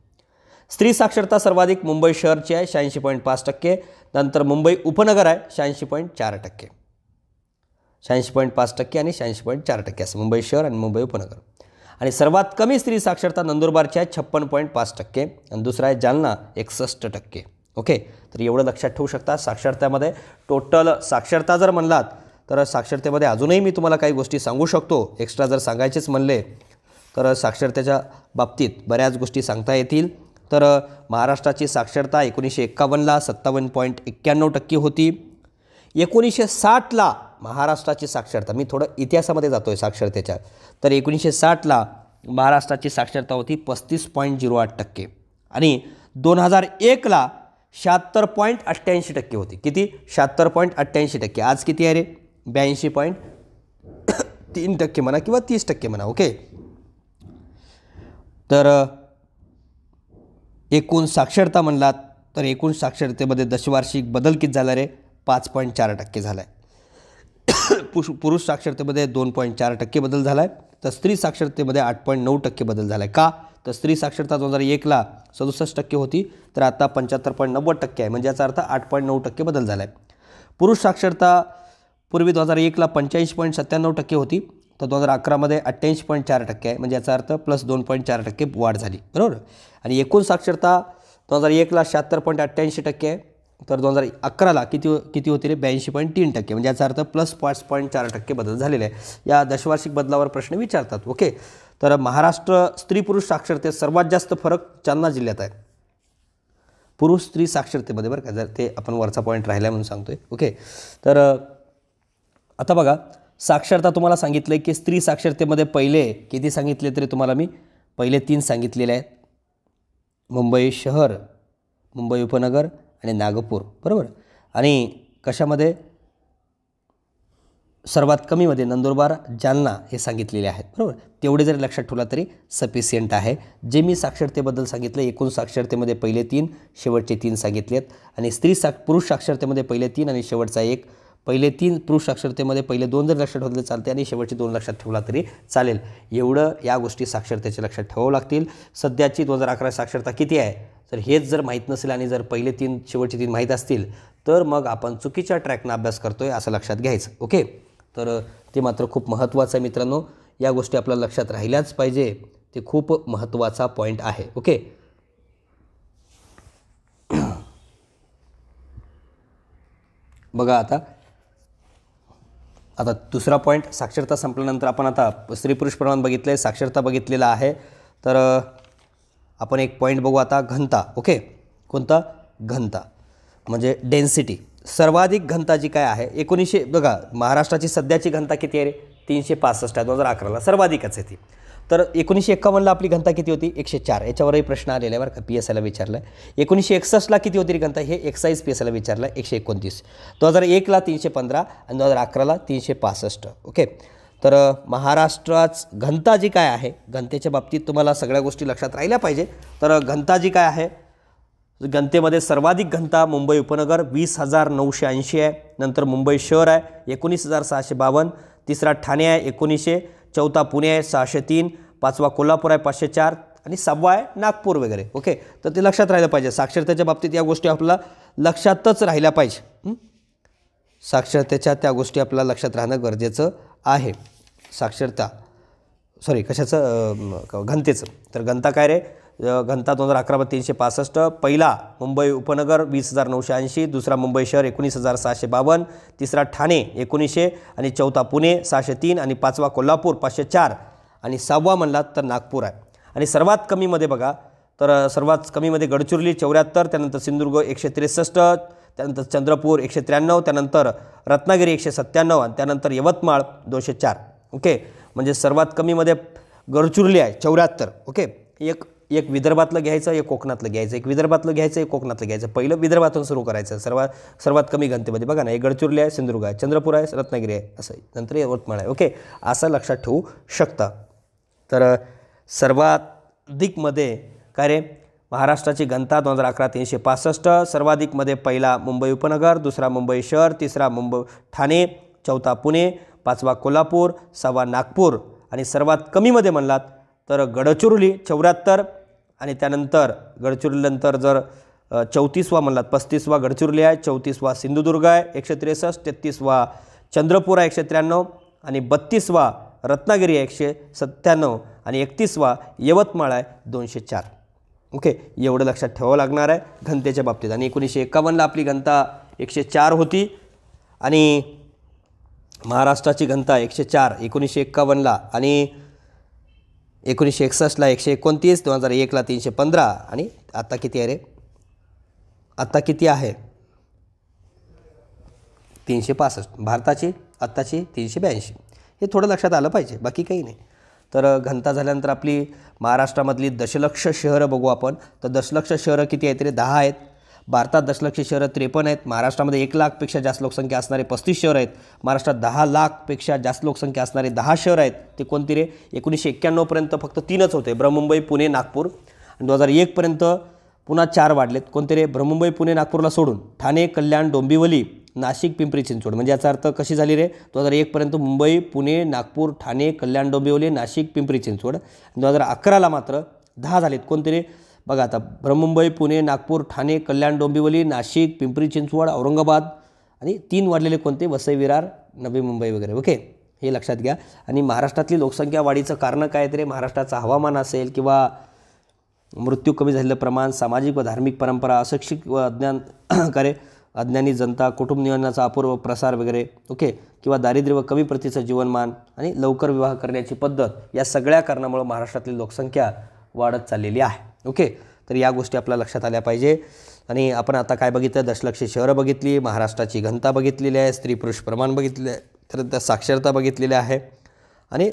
Speaker 1: स्त्री साक्षरता सर्वाधिक मुंबई शहरची आहे शहाऐंशी पॉईंट पाच टक्के नंतर मुंबई उपनगर आहे शहाऐंशी पॉईंट चार टक्के शहाऐंशी पॉईंट पाच टक्के आणि शहाऐंशी पॉईंट चार टक्के असं मुंबई शहर आणि मुंबई उपनगर आणि सर्वात कमी स्त्री साक्षरता नंदुरबारची आहे छप्पन पॉईंट पाच टक्के आणि दुसरा आहे जालना एकसष्ट टक्के ओके तर एवढं लक्षात ठेवू शकता साक्षरतेमध्ये टोटल साक्षरता जर म्हणलात तर साक्षरतेमध्ये अजूनही मी तुम्हाला काही गोष्टी सांगू शकतो एक्स्ट्रा जर सांगायचेच म्हणले तर साक्षरतेच्या बाबतीत बऱ्याच गोष्टी सांगता येतील तर महाराष्ट्राची साक्षरता एकोणीसशे एक्कावन्नला सत्तावन्न पॉईंट एक्क्याण्णव टक्के होती एकोणीसशे साठला महाराष्ट्राची साक्षरता मी थोडं इतिहासामध्ये जातो आहे साक्षरतेच्या तर एकोणीसशे साठला महाराष्ट्राची साक्षरता होती पस्तीस पॉईंट झिरो आठ टक्के आणि दोन हजार एकला शहात्तर पॉईंट अठ्ठ्याऐंशी टक्के होती किती शहात्तर पॉईंट अठ्ठ्याऐंशी टक्के आज किती आहे रे ब्याऐंशी पॉईंट तीन टक्के म्हणा किंवा तीस टक्के म्हणा ओके तर एकूण साक्षरता म्हणलात तर एकूण साक्षरतेमध्ये दशवार्षिक बदल किती झाला रे पाच पॉईंट चार टक्के झाला आहे पुश पुरुष साक्षरतेमध्ये दोन पॉईंट चार टक्के बदल झाला आहे तर स्त्री साक्षरतेमध्ये आठ पॉईंट नऊ टक्के बदल झाला आहे का तर स्त्री साक्षरता दोन हजार एकला सदुसष्ट टक्के होती तर आता पंच्याहत्तर पॉईंट नव्वद टक्के आहे म्हणजे याचा अर्थ आठ पॉईंट नऊ टक्के बदल झाला आहे पुरुष साक्षरता पूर्वी दोन हजार एकला पंच्याऐंशी पॉईंट सत्त्याण्णव टक्के होती तर दोन हजार अकरामध्ये अठ्ठ्याऐंशी पॉईंट चार टक्के आहे म्हणजे याचा अर्थ प्लस दोन पॉईंट चार टक्के वाढ झाली बरोबर आणि एकूण साक्षरता दोन हजार एकला शहात्तर पॉईंट अठ्ठ्याऐंशी टक्के आहे तर दोन हजार अकराला किती हो- किती होती रे ब्याऐंशी पॉईंट तीन टक्के म्हणजे याचा अर्थ प्लस पाच पॉईंट चार टक्के बदल झालेला आहे या दशवार्षिक बदलावर प्रश्न विचारतात ओके तर महाराष्ट्र स्त्री पुरुष साक्षरतेत सर्वात जास्त फरक जालना जिल्ह्यात आहे पुरुष स्त्री साक्षरतेमध्ये बरं का जर ते आपण वरचा पॉईंट राहिला म्हणून सांगतोय ओके तर आता बघा साक्षरता तुम्हाला सांगितलं आहे की स्त्री साक्षरतेमध्ये पहिले किती सांगितले तरी तुम्हाला मी पहिले तीन सांगितलेले आहेत मुंबई शहर मुंबई उपनगर आणि नागपूर बरोबर आणि कशामध्ये सर्वात कमीमध्ये नंदुरबार जालना हे सांगितलेले आहेत बरोबर तेवढे जरी लक्षात ठेवला तरी सफिसियंट आहे जे मी साक्षरतेबद्दल सांगितलं एकूण साक्षरतेमध्ये पहिले तीन शेवटचे तीन सांगितले आहेत आणि स्त्री साक्ष पुरुष साक्षरतेमध्ये पहिले तीन आणि शेवटचा एक पहिले तीन पुरुष साक्षरतेमध्ये पहिले दोन जर लक्षात ठेवले चालते आणि शेवटचे दोन लक्षात ठेवला तरी चालेल एवढं या गोष्टी साक्षरतेच्या लक्षात ठेवावं लागतील सध्याची दोन हजार अकरा साक्षरता किती आहे तर हेच जर माहीत नसेल आणि जर पहिले तीन शेवटचे तीन माहीत असतील तर मग आपण चुकीच्या ट्रॅकनं अभ्यास करतो आहे असं लक्षात घ्यायचं ओके तर ते मात्र खूप महत्त्वाचं आहे मित्रांनो या गोष्टी आपल्या लक्षात राहिल्याच पाहिजे ते खूप महत्त्वाचा पॉईंट आहे ओके बघा आता आता दुसरा पॉईंट साक्षरता संपल्यानंतर आपण आता स्त्री पुरुष प्रमाण बघितलं आहे साक्षरता बघितलेला आहे तर आपण एक पॉईंट बघू आता घनता ओके कोणता घनता म्हणजे डेन्सिटी सर्वाधिक घनता जी काय आहे एकोणीसशे बघा महाराष्ट्राची सध्याची घनता किती आहे रे तीनशे पासष्ट आहे दोन हजार अकराला सर्वाधिकच आहे ती तर एकोणीसशे एक्कावन्नला आपली घनता किती होती एकशे चार याच्यावरही प्रश्न आलेला आहे बरं का पी एस आयला विचारला आहे एकोणीसशे एकसष्टला किती होती घनता हे एक्साईज पी एस आयला आहे एकशे एकोणतीस दोन हजार एकला तीनशे पंधरा आणि दोन हजार अकराला तीनशे पासष्ट ओके तर महाराष्ट्रात घनता जी काय आहे घनतेच्या बाबतीत तुम्हाला सगळ्या गोष्टी लक्षात राहिल्या पाहिजे तर घनता जी काय आहे घनतेमध्ये सर्वाधिक घनता मुंबई उपनगर वीस हजार नऊशे ऐंशी आहे नंतर मुंबई शहर आहे एकोणीस हजार सहाशे बावन्न तिसरा ठाणे आहे एकोणीसशे चौथा पुणे आहे सहाशे तीन पाचवा कोल्हापूर आहे पाचशे चार आणि सहावा आहे नागपूर वगैरे ओके तर ते लक्षात राहिलं पाहिजे साक्षरतेच्या बाबतीत या गोष्टी आपल्याला लक्षातच राहिल्या पाहिजे साक्षरतेच्या त्या गोष्टी आपल्याला लक्षात राहणं गरजेचं आहे साक्षरता सॉरी कशाचं घनतेचं तर घनता काय रे घनता दोन हजार अकरा तीनशे पासष्ट पहिला मुंबई उपनगर वीस हजार नऊशे ऐंशी दुसरा मुंबई शहर एकोणीस हजार सहाशे बावन्न तिसरा ठाणे एकोणीसशे आणि चौथा पुणे सहाशे तीन आणि पाचवा कोल्हापूर पाचशे चार आणि सहावा म्हणला तर नागपूर आहे आणि सर्वात कमीमध्ये बघा तर सर्वात कमीमध्ये गडचिरोली चौऱ्याहत्तर त्यानंतर सिंधुदुर्ग एकशे त्रेसष्ट त्यानंतर चंद्रपूर एकशे त्र्याण्णव त्यानंतर रत्नागिरी एकशे सत्त्याण्णव आणि त्यानंतर यवतमाळ दोनशे चार ओके म्हणजे सर्वात कमीमध्ये गडचिरोली आहे चौऱ्याहत्तर ओके एक एक विदर्भातलं घ्यायचं एक कोकणातलं घ्यायचं एक विदर्भातलं घ्यायचं एक कोकणातलं घ्यायचं पहिलं विदर्भातून सुरू करायचं सर्वात सर्वात कमी घनतेमध्ये बघा ना हे गडचिरोली आहे सिंधुदुर्ग आहे चंद्रपूर आहे रत्नागिरी आहे असं नंतर यवतमाळ आहे ओके असं लक्षात ठेवू शकता तर सर्वाधिकमध्ये काय रे महाराष्ट्राची घनता दोन हजार अकरा तीनशे पासष्ट सर्वाधिकमध्ये पहिला मुंबई उपनगर दुसरा मुंबई शहर तिसरा मुंबई ठाणे चौथा पुणे पाचवा कोल्हापूर सहावा नागपूर आणि सर्वात कमीमध्ये म्हणलात तर गडचिरोली चौऱ्याहत्तर आणि त्यानंतर गडचिरोलीनंतर जर चौतीसवा म्हणलात पस्तीसवा गडचिरोली आहे चौतीसवा सिंधुदुर्ग आहे एकशे त्रेसष्ट तेहत्तीसवा चंद्रपूर आहे एकशे त्र्याण्णव आणि बत्तीसवा रत्नागिरी आहे एकशे सत्त्याण्णव आणि एकतीसवा यवतमाळ आहे दोनशे चार ओके एवढं लक्षात ठेवावं लागणार आहे घनतेच्या बाबतीत आणि एकोणीसशे एकावन्नला आपली घनता एकशे चार होती आणि महाराष्ट्राची घनता एकशे चार एकोणीसशे एक्कावन्नला आणि एकोणीसशे एकसष्टला एकशे एकोणतीस दोन हजार एकला तीनशे पंधरा आणि आत्ता किती आहे रे आत्ता किती आहे तीनशे पासष्ट भारताची आत्ताची तीनशे ब्याऐंशी हे थोडं लक्षात आलं पाहिजे बाकी काही नाही तर घनता झाल्यानंतर आपली महाराष्ट्रामधली दशलक्ष शहरं बघू आपण तर दशलक्ष शहरं किती आहेत रे दहा आहेत भारतात दशलक्ष शहरं त्रेपन्न आहेत महाराष्ट्रामध्ये एक लाखपेक्षा जास्त लोकसंख्या असणारे पस्तीस शहर आहेत महाराष्ट्रात दहा लाखपेक्षा जास्त लोकसंख्या असणारे दहा शहर आहेत ते कोणती रे एकोणीसशे एक्क्याण्णवपर्यंत फक्त तीनच होते ब्रह्मंबई पुणे नागपूर आणि दोन हजार एकपर्यंत पुन्हा चार वाढलेत कोणते रे ब्रमुंबई पुणे नागपूरला सोडून ठाणे कल्याण डोंबिवली नाशिक पिंपरी चिंचवड म्हणजे याचा अर्थ कशी झाली रे दोन हजार एकपर्यंत मुंबई पुणे नागपूर ठाणे कल्याण डोंबिवली नाशिक पिंपरी चिंचवड दोन हजार अकराला मात्र दहा झालेत कोणते रे बघा आता ब्रह्ममुंबई पुणे नागपूर ठाणे कल्याण डोंबिवली नाशिक पिंपरी चिंचवड औरंगाबाद आणि तीन वाढलेले कोणते वसई विरार नवी मुंबई वगैरे ओके हे लक्षात घ्या आणि महाराष्ट्रातली लोकसंख्या वाढीचं कारण काय तरी महाराष्ट्राचं हवामान असेल किंवा मृत्यू कमी झालेलं प्रमाण सामाजिक व धार्मिक परंपरा अशिक्षित व अज्ञान कार्य अज्ञानी जनता कुटुंब नियोजनाचा अपूर्व प्रसार वगैरे ओके किंवा दारिद्र्य व कमी प्रतीचं जीवनमान आणि लवकर विवाह करण्याची पद्धत या सगळ्या कारणामुळं महाराष्ट्रातली लोकसंख्या वाढत चाललेली आहे ओके तर या गोष्टी आपल्या लक्षात आल्या पाहिजे आणि आपण आता काय बघितलं दशलक्ष शहरं बघितली महाराष्ट्राची घनता बघितलेली आहे स्त्री पुरुष प्रमाण बघितले तर त्या साक्षरता बघितलेल्या आहे आणि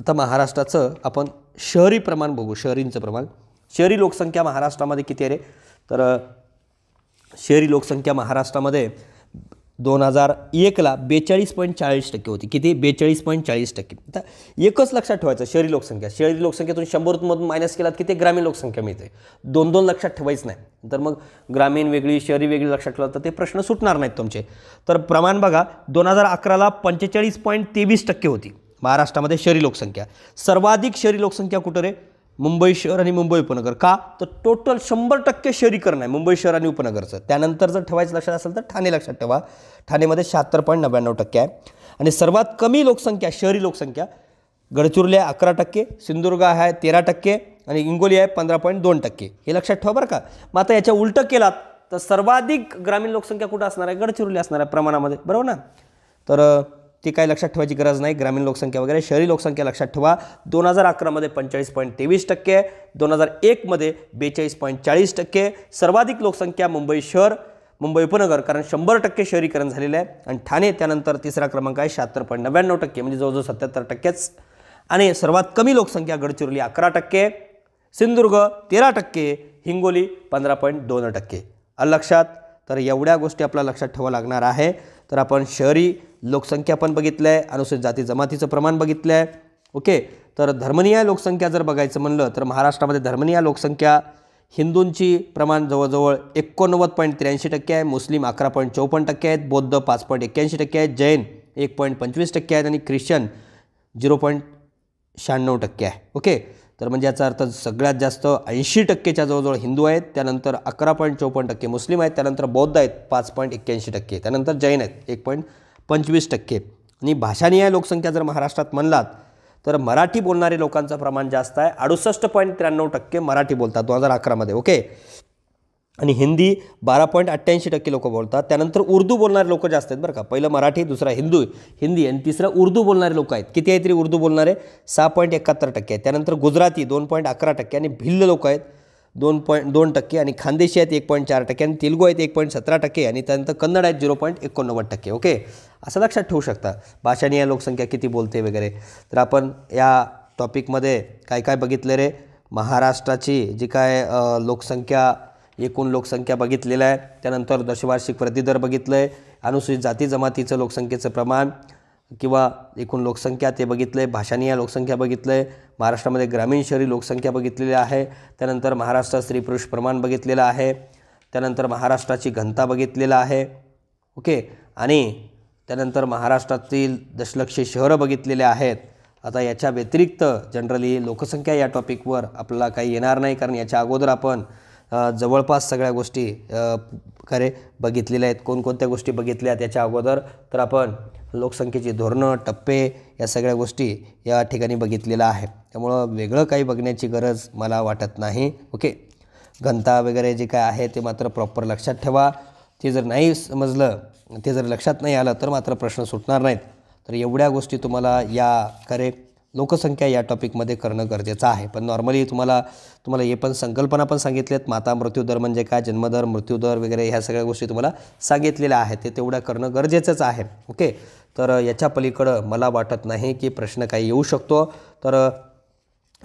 Speaker 1: आता महाराष्ट्राचं आपण शहरी प्रमाण बघू शहरींचं प्रमाण शहरी लोकसंख्या महाराष्ट्रामध्ये किती आहे रे तर शहरी लोकसंख्या महाराष्ट्रामध्ये दोन हजार एकला बेचाळीस पॉईंट चाळीस टक्के होती किती बेचाळीस पॉईंट चाळीस टक्के आता एकच लक्षात ठेवायचं शहरी लोकसंख्या शहरी लोकसंख्येतून शंभरमधून मायनस केलात की ते ग्रामीण लोकसंख्या मिळते दोन दोन लक्षात ठेवायचं नाही तर मग ग्रामीण वेगळी शहरी वेगळी लक्षात ठेवलं तर ते प्रश्न सुटणार नाहीत तुमचे तर प्रमाण बघा दोन हजार अकराला पंचेचाळीस पॉईंट तेवीस टक्के होती महाराष्ट्रामध्ये शहरी लोकसंख्या सर्वाधिक शहरी लोकसंख्या कुठं रे मुंबई शहर आणि मुंबई उपनगर का तर टोटल शंभर टक्के शहरीकरण आहे मुंबई शहर आणि उपनगरचं त्यानंतर जर ठेवायचं लक्षात असेल तर ठाणे लक्षात ठेवा ठाणेमध्ये शहात्तर पॉईंट नव्याण्णव टक्के आहे आणि सर्वात कमी लोकसंख्या शहरी लोकसंख्या गडचिरोली आहे अकरा टक्के सिंधुदुर्ग आहे तेरा टक्के आणि इंगोली आहे पंधरा पॉईंट दोन टक्के हे लक्षात ठेवा बरं का मग आता याच्या उलटं केलात तर सर्वाधिक ग्रामीण लोकसंख्या कुठं असणार आहे गडचिरोली असणार आहे प्रमाणामध्ये बरोबर ना तर ती काही लक्षात ठेवायची गरज नाही ग्रामीण लोकसंख्या वगैरे शहरी लोकसंख्या लक्षात ठेवा दोन हजार अकरामध्ये पंचेचाळीस पॉईंट तेवीस टक्के दोन हजार एकमध्ये बेचाळीस पॉईंट चाळीस टक्के सर्वाधिक लोकसंख्या मुंबई शहर मुंबई उपनगर कारण शंभर टक्के शहरीकरण झालेलं आहे आणि ठाणे त्यानंतर तिसरा क्रमांक आहे शहात्तर पॉईंट नव्याण्णव टक्के म्हणजे जवळजवळ सत्याहत्तर टक्केच आणि सर्वात कमी लोकसंख्या गडचिरोली अकरा टक्के सिंधुदुर्ग तेरा टक्के हिंगोली पंधरा पॉईंट दोन टक्के लक्षात तर एवढ्या गोष्टी आपल्याला लक्षात ठेवा लागणार आहे तर आपण शहरी लोकसंख्या पण बघितलं आहे अनुसूचित जाती जमातीचं प्रमाण बघितलं आहे ओके तर धर्मनिया लोकसंख्या जर बघायचं म्हणलं तर महाराष्ट्रामध्ये धर्मनिया लोकसंख्या हिंदूंची प्रमाण जवळजवळ एकोणनव्वद पॉईंट त्र्याऐंशी टक्के आहे मुस्लिम अकरा पॉईंट चौपन्न टक्के आहेत बौद्ध पाच पॉईंट एक्क्याऐंशी टक्के आहेत जैन एक पॉईंट पंचवीस टक्के आहेत आणि ख्रिश्चन झिरो पॉईंट शहाण्णव टक्के आहे ओके तर म्हणजे याचा अर्थ सगळ्यात जास्त ऐंशी टक्केच्या जवळजवळ हिंदू आहेत त्यानंतर अकरा पॉईंट चौपन्न टक्के मुस्लिम आहेत त्यानंतर बौद्ध आहेत पाच पॉईंट एक्क्याऐंशी टक्के त्यानंतर जैन आहेत एक पॉईंट पंचवीस टक्के आणि भाषानिहाय लोकसंख्या जर महाराष्ट्रात म्हणलात तर मराठी बोलणारे लोकांचं प्रमाण जास्त आहे अडुसष्ट पॉईंट त्र्याण्णव टक्के मराठी बोलतात दोन हजार अकरामध्ये ओके आणि हिंदी बारा पॉईंट अठ्ठ्याऐंशी टक्के लोकं बोलतात त्यानंतर उर्दू बोलणारे लोक जास्त आहेत बरं का पहिलं मराठी दुसरा हिंदू हिंदी आणि तिसरा उर्दू बोलणारे लोक आहेत किती आहे तरी उर्दू बोलणारे सहा पॉईंट एकाहत्तर टक्के आहेत त्यानंतर गुजराती दोन पॉईंट अकरा टक्के आणि भिल्ल लोक आहेत दोन पॉईंट दोन टक्के आणि खानदेशी आहेत एक पॉईंट चार टक्के आणि तेलुगू आहेत एक पॉईंट सतरा टक्के आणि त्यानंतर कन्नड आहेत झिरो पॉईंट एकोणनव्वद टक्के ओके असं लक्षात ठेवू शकता भाषाने या लोकसंख्या किती बोलते वगैरे तर आपण या टॉपिकमध्ये काय काय बघितले रे महाराष्ट्राची जी काय लोकसंख्या एकूण लोकसंख्या बघितलेलं आहे त्यानंतर दशवार्षिक वृद्धी दर बघितलं आहे अनुसूचित जाती जमातीचं लोकसंख्येचं प्रमाण किंवा एकूण लोकसंख्या ते बघितलं आहे भाषानीय लोकसंख्या बघितलं आहे महाराष्ट्रामध्ये ग्रामीण शहरी लोकसंख्या बघितलेली आहे त्यानंतर महाराष्ट्रात स्त्री पुरुष प्रमाण बघितलेलं आहे त्यानंतर महाराष्ट्राची घनता बघितलेलं आहे ओके आणि त्यानंतर महाराष्ट्रातील दशलक्ष शहरं बघितलेले आहेत आता याच्या व्यतिरिक्त जनरली लोकसंख्या या टॉपिकवर आपल्याला काही येणार नाही कारण याच्या अगोदर आपण जवळपास सगळ्या गोष्टी खरे बघितलेल्या आहेत कोणकोणत्या गोष्टी बघितल्या आहेत याच्या अगोदर तर आपण लोकसंख्येची धोरणं टप्पे या सगळ्या गोष्टी या ठिकाणी बघितलेल्या आहे त्यामुळं वेगळं काही बघण्याची गरज मला वाटत नाही ओके घनता वगैरे जे काय आहे ते मात्र प्रॉपर लक्षात ठेवा ते जर नाही समजलं ते जर लक्षात नाही आलं तर मात्र प्रश्न सुटणार नाहीत तर एवढ्या गोष्टी तुम्हाला या करे लोकसंख्या या टॉपिकमध्ये करणं गरजेचं आहे पण नॉर्मली तुम्हाला तुम्हाला हे पण संकल्पना पण सांगितलेत माता मृत्यूदर म्हणजे काय जन्मदर मृत्यूदर वगैरे ह्या सगळ्या गोष्टी तुम्हाला सांगितलेल्या आहेत ते तेवढ्या करणं गरजेचंच आहे ओके तर याच्या पलीकडं मला वाटत नाही की प्रश्न काही येऊ शकतो तर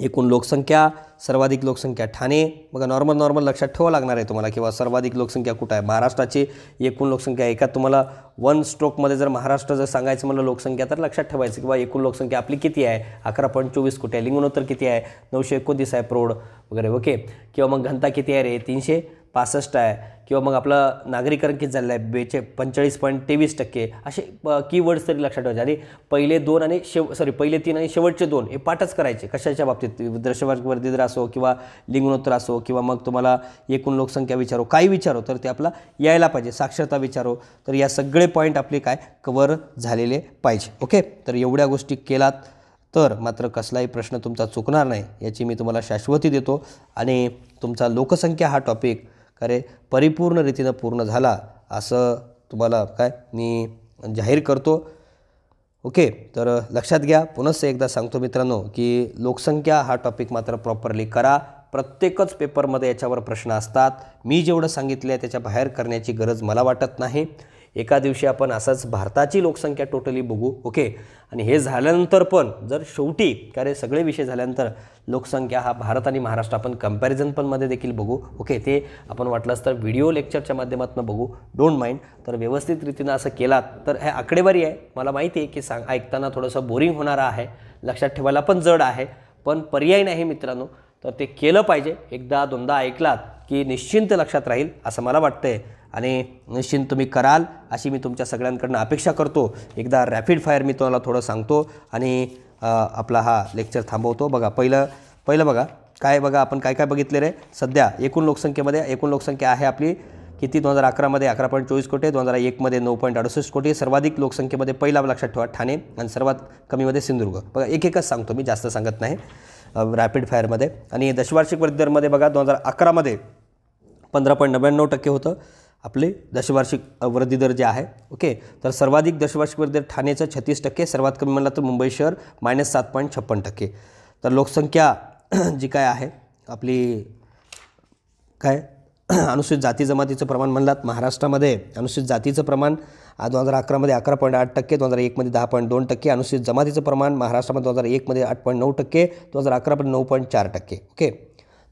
Speaker 1: एकूण लोकसंख्या सर्वाधिक लोकसंख्या ठाणे बघा नॉर्मल नॉर्मल लक्षात ठेवावं लागणार आहे तुम्हाला किंवा सर्वाधिक लोकसंख्या कुठं आहे महाराष्ट्राची एकूण लोकसंख्या एका तुम्हाला वन स्ट्रोकमध्ये जर महाराष्ट्र जर सांगायचं म्हणलं लोकसंख्या तर लक्षात ठेवायचं किंवा एकूण लोकसंख्या आपली किती आहे अकरा पॉईंट चोवीस कोटी आहे लिंगुणोत्तर किती आहे नऊशे एकोणतीस आहे प्रौढ वगैरे ओके किंवा मग घनता किती आहे रे तीनशे पासष्ट आहे किंवा मग आपलं किती झालेलं आहे बेचे पंचेचाळीस पॉईंट तेवीस टक्के असे कीवर्ड्स तरी लक्षात ठेवायचे आणि पहिले दोन आणि शेव सॉरी पहिले तीन आणि शेवटचे दोन हे पाठच करायचे कशाच्या बाबतीत दर्शवर्गवर्दी जर असो किंवा लिंगणोत्तर असो किंवा मग तुम्हाला एकूण लोकसंख्या विचारो काही विचारो तर ते आपला यायला पाहिजे साक्षरता विचारो तर या सगळे पॉईंट आपले काय कवर झालेले पाहिजे ओके तर एवढ्या गोष्टी केलात तर मात्र कसलाही प्रश्न तुमचा चुकणार नाही याची मी तुम्हाला शाश्वती देतो आणि तुमचा लोकसंख्या हा टॉपिक करे परिपूर्ण रीतीनं पूर्ण झाला असं तुम्हाला काय मी जाहीर करतो ओके तर लक्षात घ्या पुनस एकदा सांगतो मित्रांनो की लोकसंख्या हा टॉपिक मात्र प्रॉपरली करा प्रत्येकच पेपरमध्ये याच्यावर प्रश्न असतात मी जेवढं सांगितलं आहे त्याच्या बाहेर करण्याची गरज मला वाटत नाही एका दिवशी आपण असाच भारताची लोकसंख्या टोटली बघू ओके आणि हे झाल्यानंतर पण जर शेवटी कारण सगळे विषय झाल्यानंतर लोकसंख्या हा भारत आणि महाराष्ट्र आपण कम्पॅरिझन पण मध्ये देखील बघू ओके ते आपण वाटलंच तर व्हिडिओ लेक्चरच्या माध्यमातून बघू डोंट माइंड तर व्यवस्थित रीतीनं असं केलात तर हे आकडेवारी आहे मला माहिती आहे की सांग ऐकताना थोडंसं बोरिंग होणार आहे लक्षात ठेवायला पण जड आहे पण पर्याय नाही मित्रांनो तर ते केलं पाहिजे एकदा दोनदा ऐकलात की निश्चिंत लक्षात राहील असं मला वाटतंय आणि निश्चिंत तुम्ही कराल अशी मी तुमच्या सगळ्यांकडनं अपेक्षा करतो एकदा रॅपिड फायर मी तुम्हाला थोडं सांगतो आणि आपला हा लेक्चर थांबवतो बघा पहिलं पहिलं बघा काय बघा आपण काय काय बघितले रे सध्या एकूण लोकसंख्येमध्ये एकूण लोकसंख्या आहे आपली किती दोन हजार अकरामध्ये अकरा पॉईंट चोवीस कोटी दोन हजार एकमध्ये नऊ पॉईंट अडुसष्ट कोटी सर्वाधिक लोकसंख्येमध्ये पहिला लक्षात ठेवा ठाणे आणि सर्वात कमीमध्ये सिंधुदुर्ग बघा एक एकच सांगतो मी जास्त सांगत नाही रॅपिड फायरमध्ये आणि दशवार्षिक वृद्धीदरमध्ये बघा दोन हजार अकरामध्ये पंधरा पॉईंट नव्याण्णव टक्के होतं आपले दशवार्षिक वृद्धी दर जे आहे ओके तर सर्वाधिक दशवार्षिक वृद्धी दर ठाण्याचा छत्तीस टक्के सर्वात कमी म्हणला तर मुंबई शहर मायनस सात पॉईंट छप्पन टक्के तर लोकसंख्या जी काय आहे आपली काय अनुसूचित जाती जमातीचं प्रमाण म्हणलात महाराष्ट्रामध्ये अनुसूचित जातीचं प्रमाण दोन हजार अकरामध्ये अकरा पॉईंट आठ टक्के दोन हजार एकमध्ये दहा पॉईंट दोन टक्के अनुसूचित जमातीचं प्रमाण महाराष्ट्रामध्ये दोन हजार एकमध्ये आठ पॉईंट नऊ टक्के दोन हजार अकरा पॉईंट नऊ पॉईंट चार टक्के ओके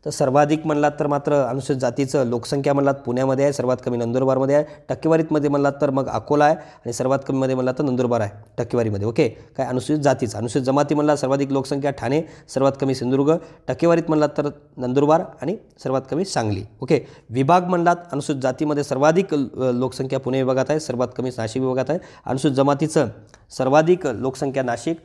Speaker 1: तर सर्वाधिक म्हणलात तर मात्र अनुसूचित जातीचं लोकसंख्या म्हणलात पुण्यामध्ये आहे सर्वात कमी नंदुरबारमध्ये आहे टक्केवारीतमध्ये म्हणलात तर मग अकोला आहे आणि सर्वात कमीमध्ये म्हणला तर नंदुरबार आहे टक्केवारीमध्ये ओके काय अनुसूचित जातीचं अनुसूचित जमाती म्हणला सर्वाधिक लोकसंख्या ठाणे सर्वात कमी सिंधुदुर्ग टक्केवारीत म्हणलात तर नंदुरबार आणि सर्वात कमी सांगली ओके विभाग म्हणलात अनुसूचित जातीमध्ये सर्वाधिक लोकसंख्या पुणे विभागात आहे सर्वात कमी नाशिक विभागात आहे अनुसूचित जमातीचं सर्वाधिक लोकसंख्या नाशिक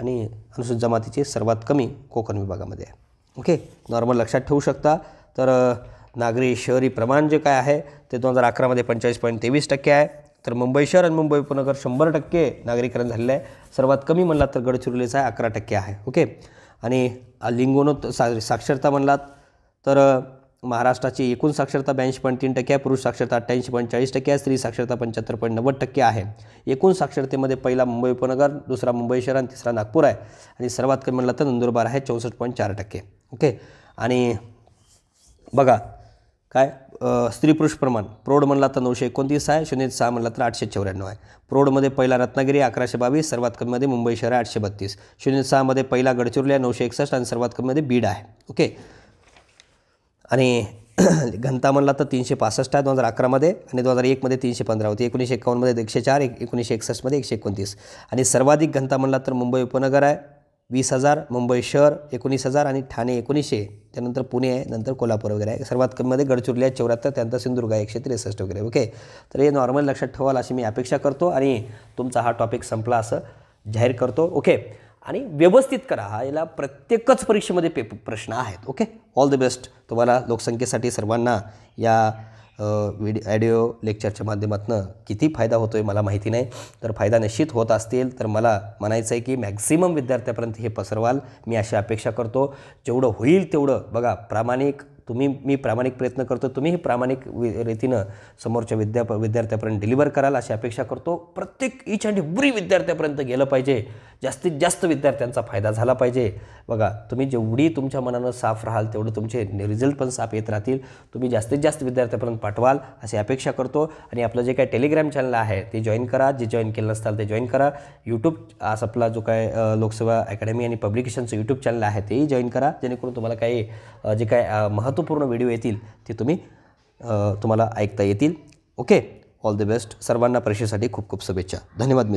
Speaker 1: आणि अनुसूचित जमातीची सर्वात कमी कोकण विभागामध्ये आहे ओके नॉर्मल लक्षात ठेवू शकता तर नागरी शहरी प्रमाण जे काय आहे ते दोन हजार अकरामध्ये पंचेचाळीस पॉईंट तेवीस टक्के आहे तर मुंबई शहर आणि मुंबई उपनगर शंभर टक्के नागरीकरण झालेलं आहे सर्वात कमी म्हणलात तर गडचिरोलीचा आहे अकरा टक्के आहे ओके आणि लिंगोनोत सा साक्षरता म्हणलात तर महाराष्ट्राची एकूण साक्षरता ब्याऐंशी पॉईंट तीन टक्के आहे पुरुष साक्षरता अठ्ठ्याऐंशी पॉईंट चाळीस टक्के आहे स्त्री साक्षरता पंच्याहत्तर पॉईंट नव्वद टक्के आहे एकूण साक्षरतेमध्ये पहिला मुंबई उपनगर दुसरा मुंबई शहर आणि तिसरा नागपूर आहे आणि सर्वात कमी म्हणलं तर नंदुरबार आहे चौसष्ट पॉईंट चार टक्के ओके आणि बघा काय स्त्री पुरुष प्रमाण प्रौढ म्हणला तर नऊशे एकोणतीस आहे शून्य सहा म्हणला तर आठशे चौऱ्याण्णव आहे प्रौढमध्ये पहिला रत्नागिरी अकराशे बावीस सर्वात कमीमध्ये मुंबई शहर आहे आठशे बत्तीस शून्य सहामध्ये पहिला गडचिरोली आहे नऊशे एकसष्ट आणि सर्वात कमीमध्ये बीड आहे ओके आणि घनता म्हणला तर तीनशे पासष्ट आहे दोन हजार अकरामध्ये आणि दोन हजार एकमध्ये तीनशे पंधरा होती एकोणीसशे एकावन्नमध्ये एकशे चार एक एकोणीसशे एकसष्टमध्ये एकशे एकोणतीस आणि सर्वाधिक घनता म्हणला तर मुंबई उपनगर आहे वीस हजार मुंबई शहर एकोणीस हजार आणि ठाणे एकोणीसशे त्यानंतर पुणे आहे नंतर कोल्हापूर वगैरे आहे सर्वात कमीमध्ये गडचिरोली आहे चौऱ्याहत्तर त्यानंतर सिंधुदुर्ग आहे एकशे त्रेसष्ट वगैरे ओके तर हे नॉर्मल लक्षात ठेवाल अशी मी अपेक्षा करतो आणि तुमचा हा टॉपिक संपला असं जाहीर करतो ओके आणि व्यवस्थित करा हा याला प्रत्येकच परीक्षेमध्ये पेप प्रश्न आहेत ओके ऑल द बेस्ट तुम्हाला लोकसंख्येसाठी सर्वांना या व्हिडिओ ॲडिओ लेक्चरच्या माध्यमातून किती फायदा होतो आहे मला माहिती नाही तर फायदा निश्चित होत असतील तर मला म्हणायचं आहे की मॅक्झिमम विद्यार्थ्यापर्यंत हे पसरवाल मी अशी अपेक्षा करतो जेवढं होईल तेवढं बघा प्रामाणिक तुम्ही मी प्रामाणिक प्रयत्न करतो तुम्हीही प्रामाणिक वि रीतीनं समोरच्या विद्याप विद्यार्थ्यापर्यंत डिलिव्हर कराल अशी अपेक्षा करतो प्रत्येक इच अँड एव्हरी विद्यार्थ्यापर्यंत गेलं पाहिजे जास्तीत जास्त विद्यार्थ्यांचा फायदा झाला पाहिजे बघा तुम्ही जेवढी तुमच्या मनानं साफ राहाल तेवढं तुमचे रिझल्ट पण साफ येत राहतील तुम्ही जास्तीत जास्त विद्यार्थ्यापर्यंत पाठवाल अशी अपेक्षा करतो आणि आपलं जे काय टेलिग्राम चॅनल आहे ते जॉईन करा जे जॉईन केलं नसताल ते जॉईन करा यूट्यूब आज आपला जो काय लोकसेवा अकॅडमी आणि पब्लिकेशनचं यूट्यूब चॅनल आहे तेही जॉईन करा जेणेकरून तुम्हाला काही जे काय महत्त्व महत्वपूर्ण व्हिडिओ येतील ते तुम्ही तुम्हाला ऐकता येतील ओके ऑल द बेस्ट सर्वांना परीक्षेसाठी खूप खूप शुभेच्छा धन्यवाद मित्र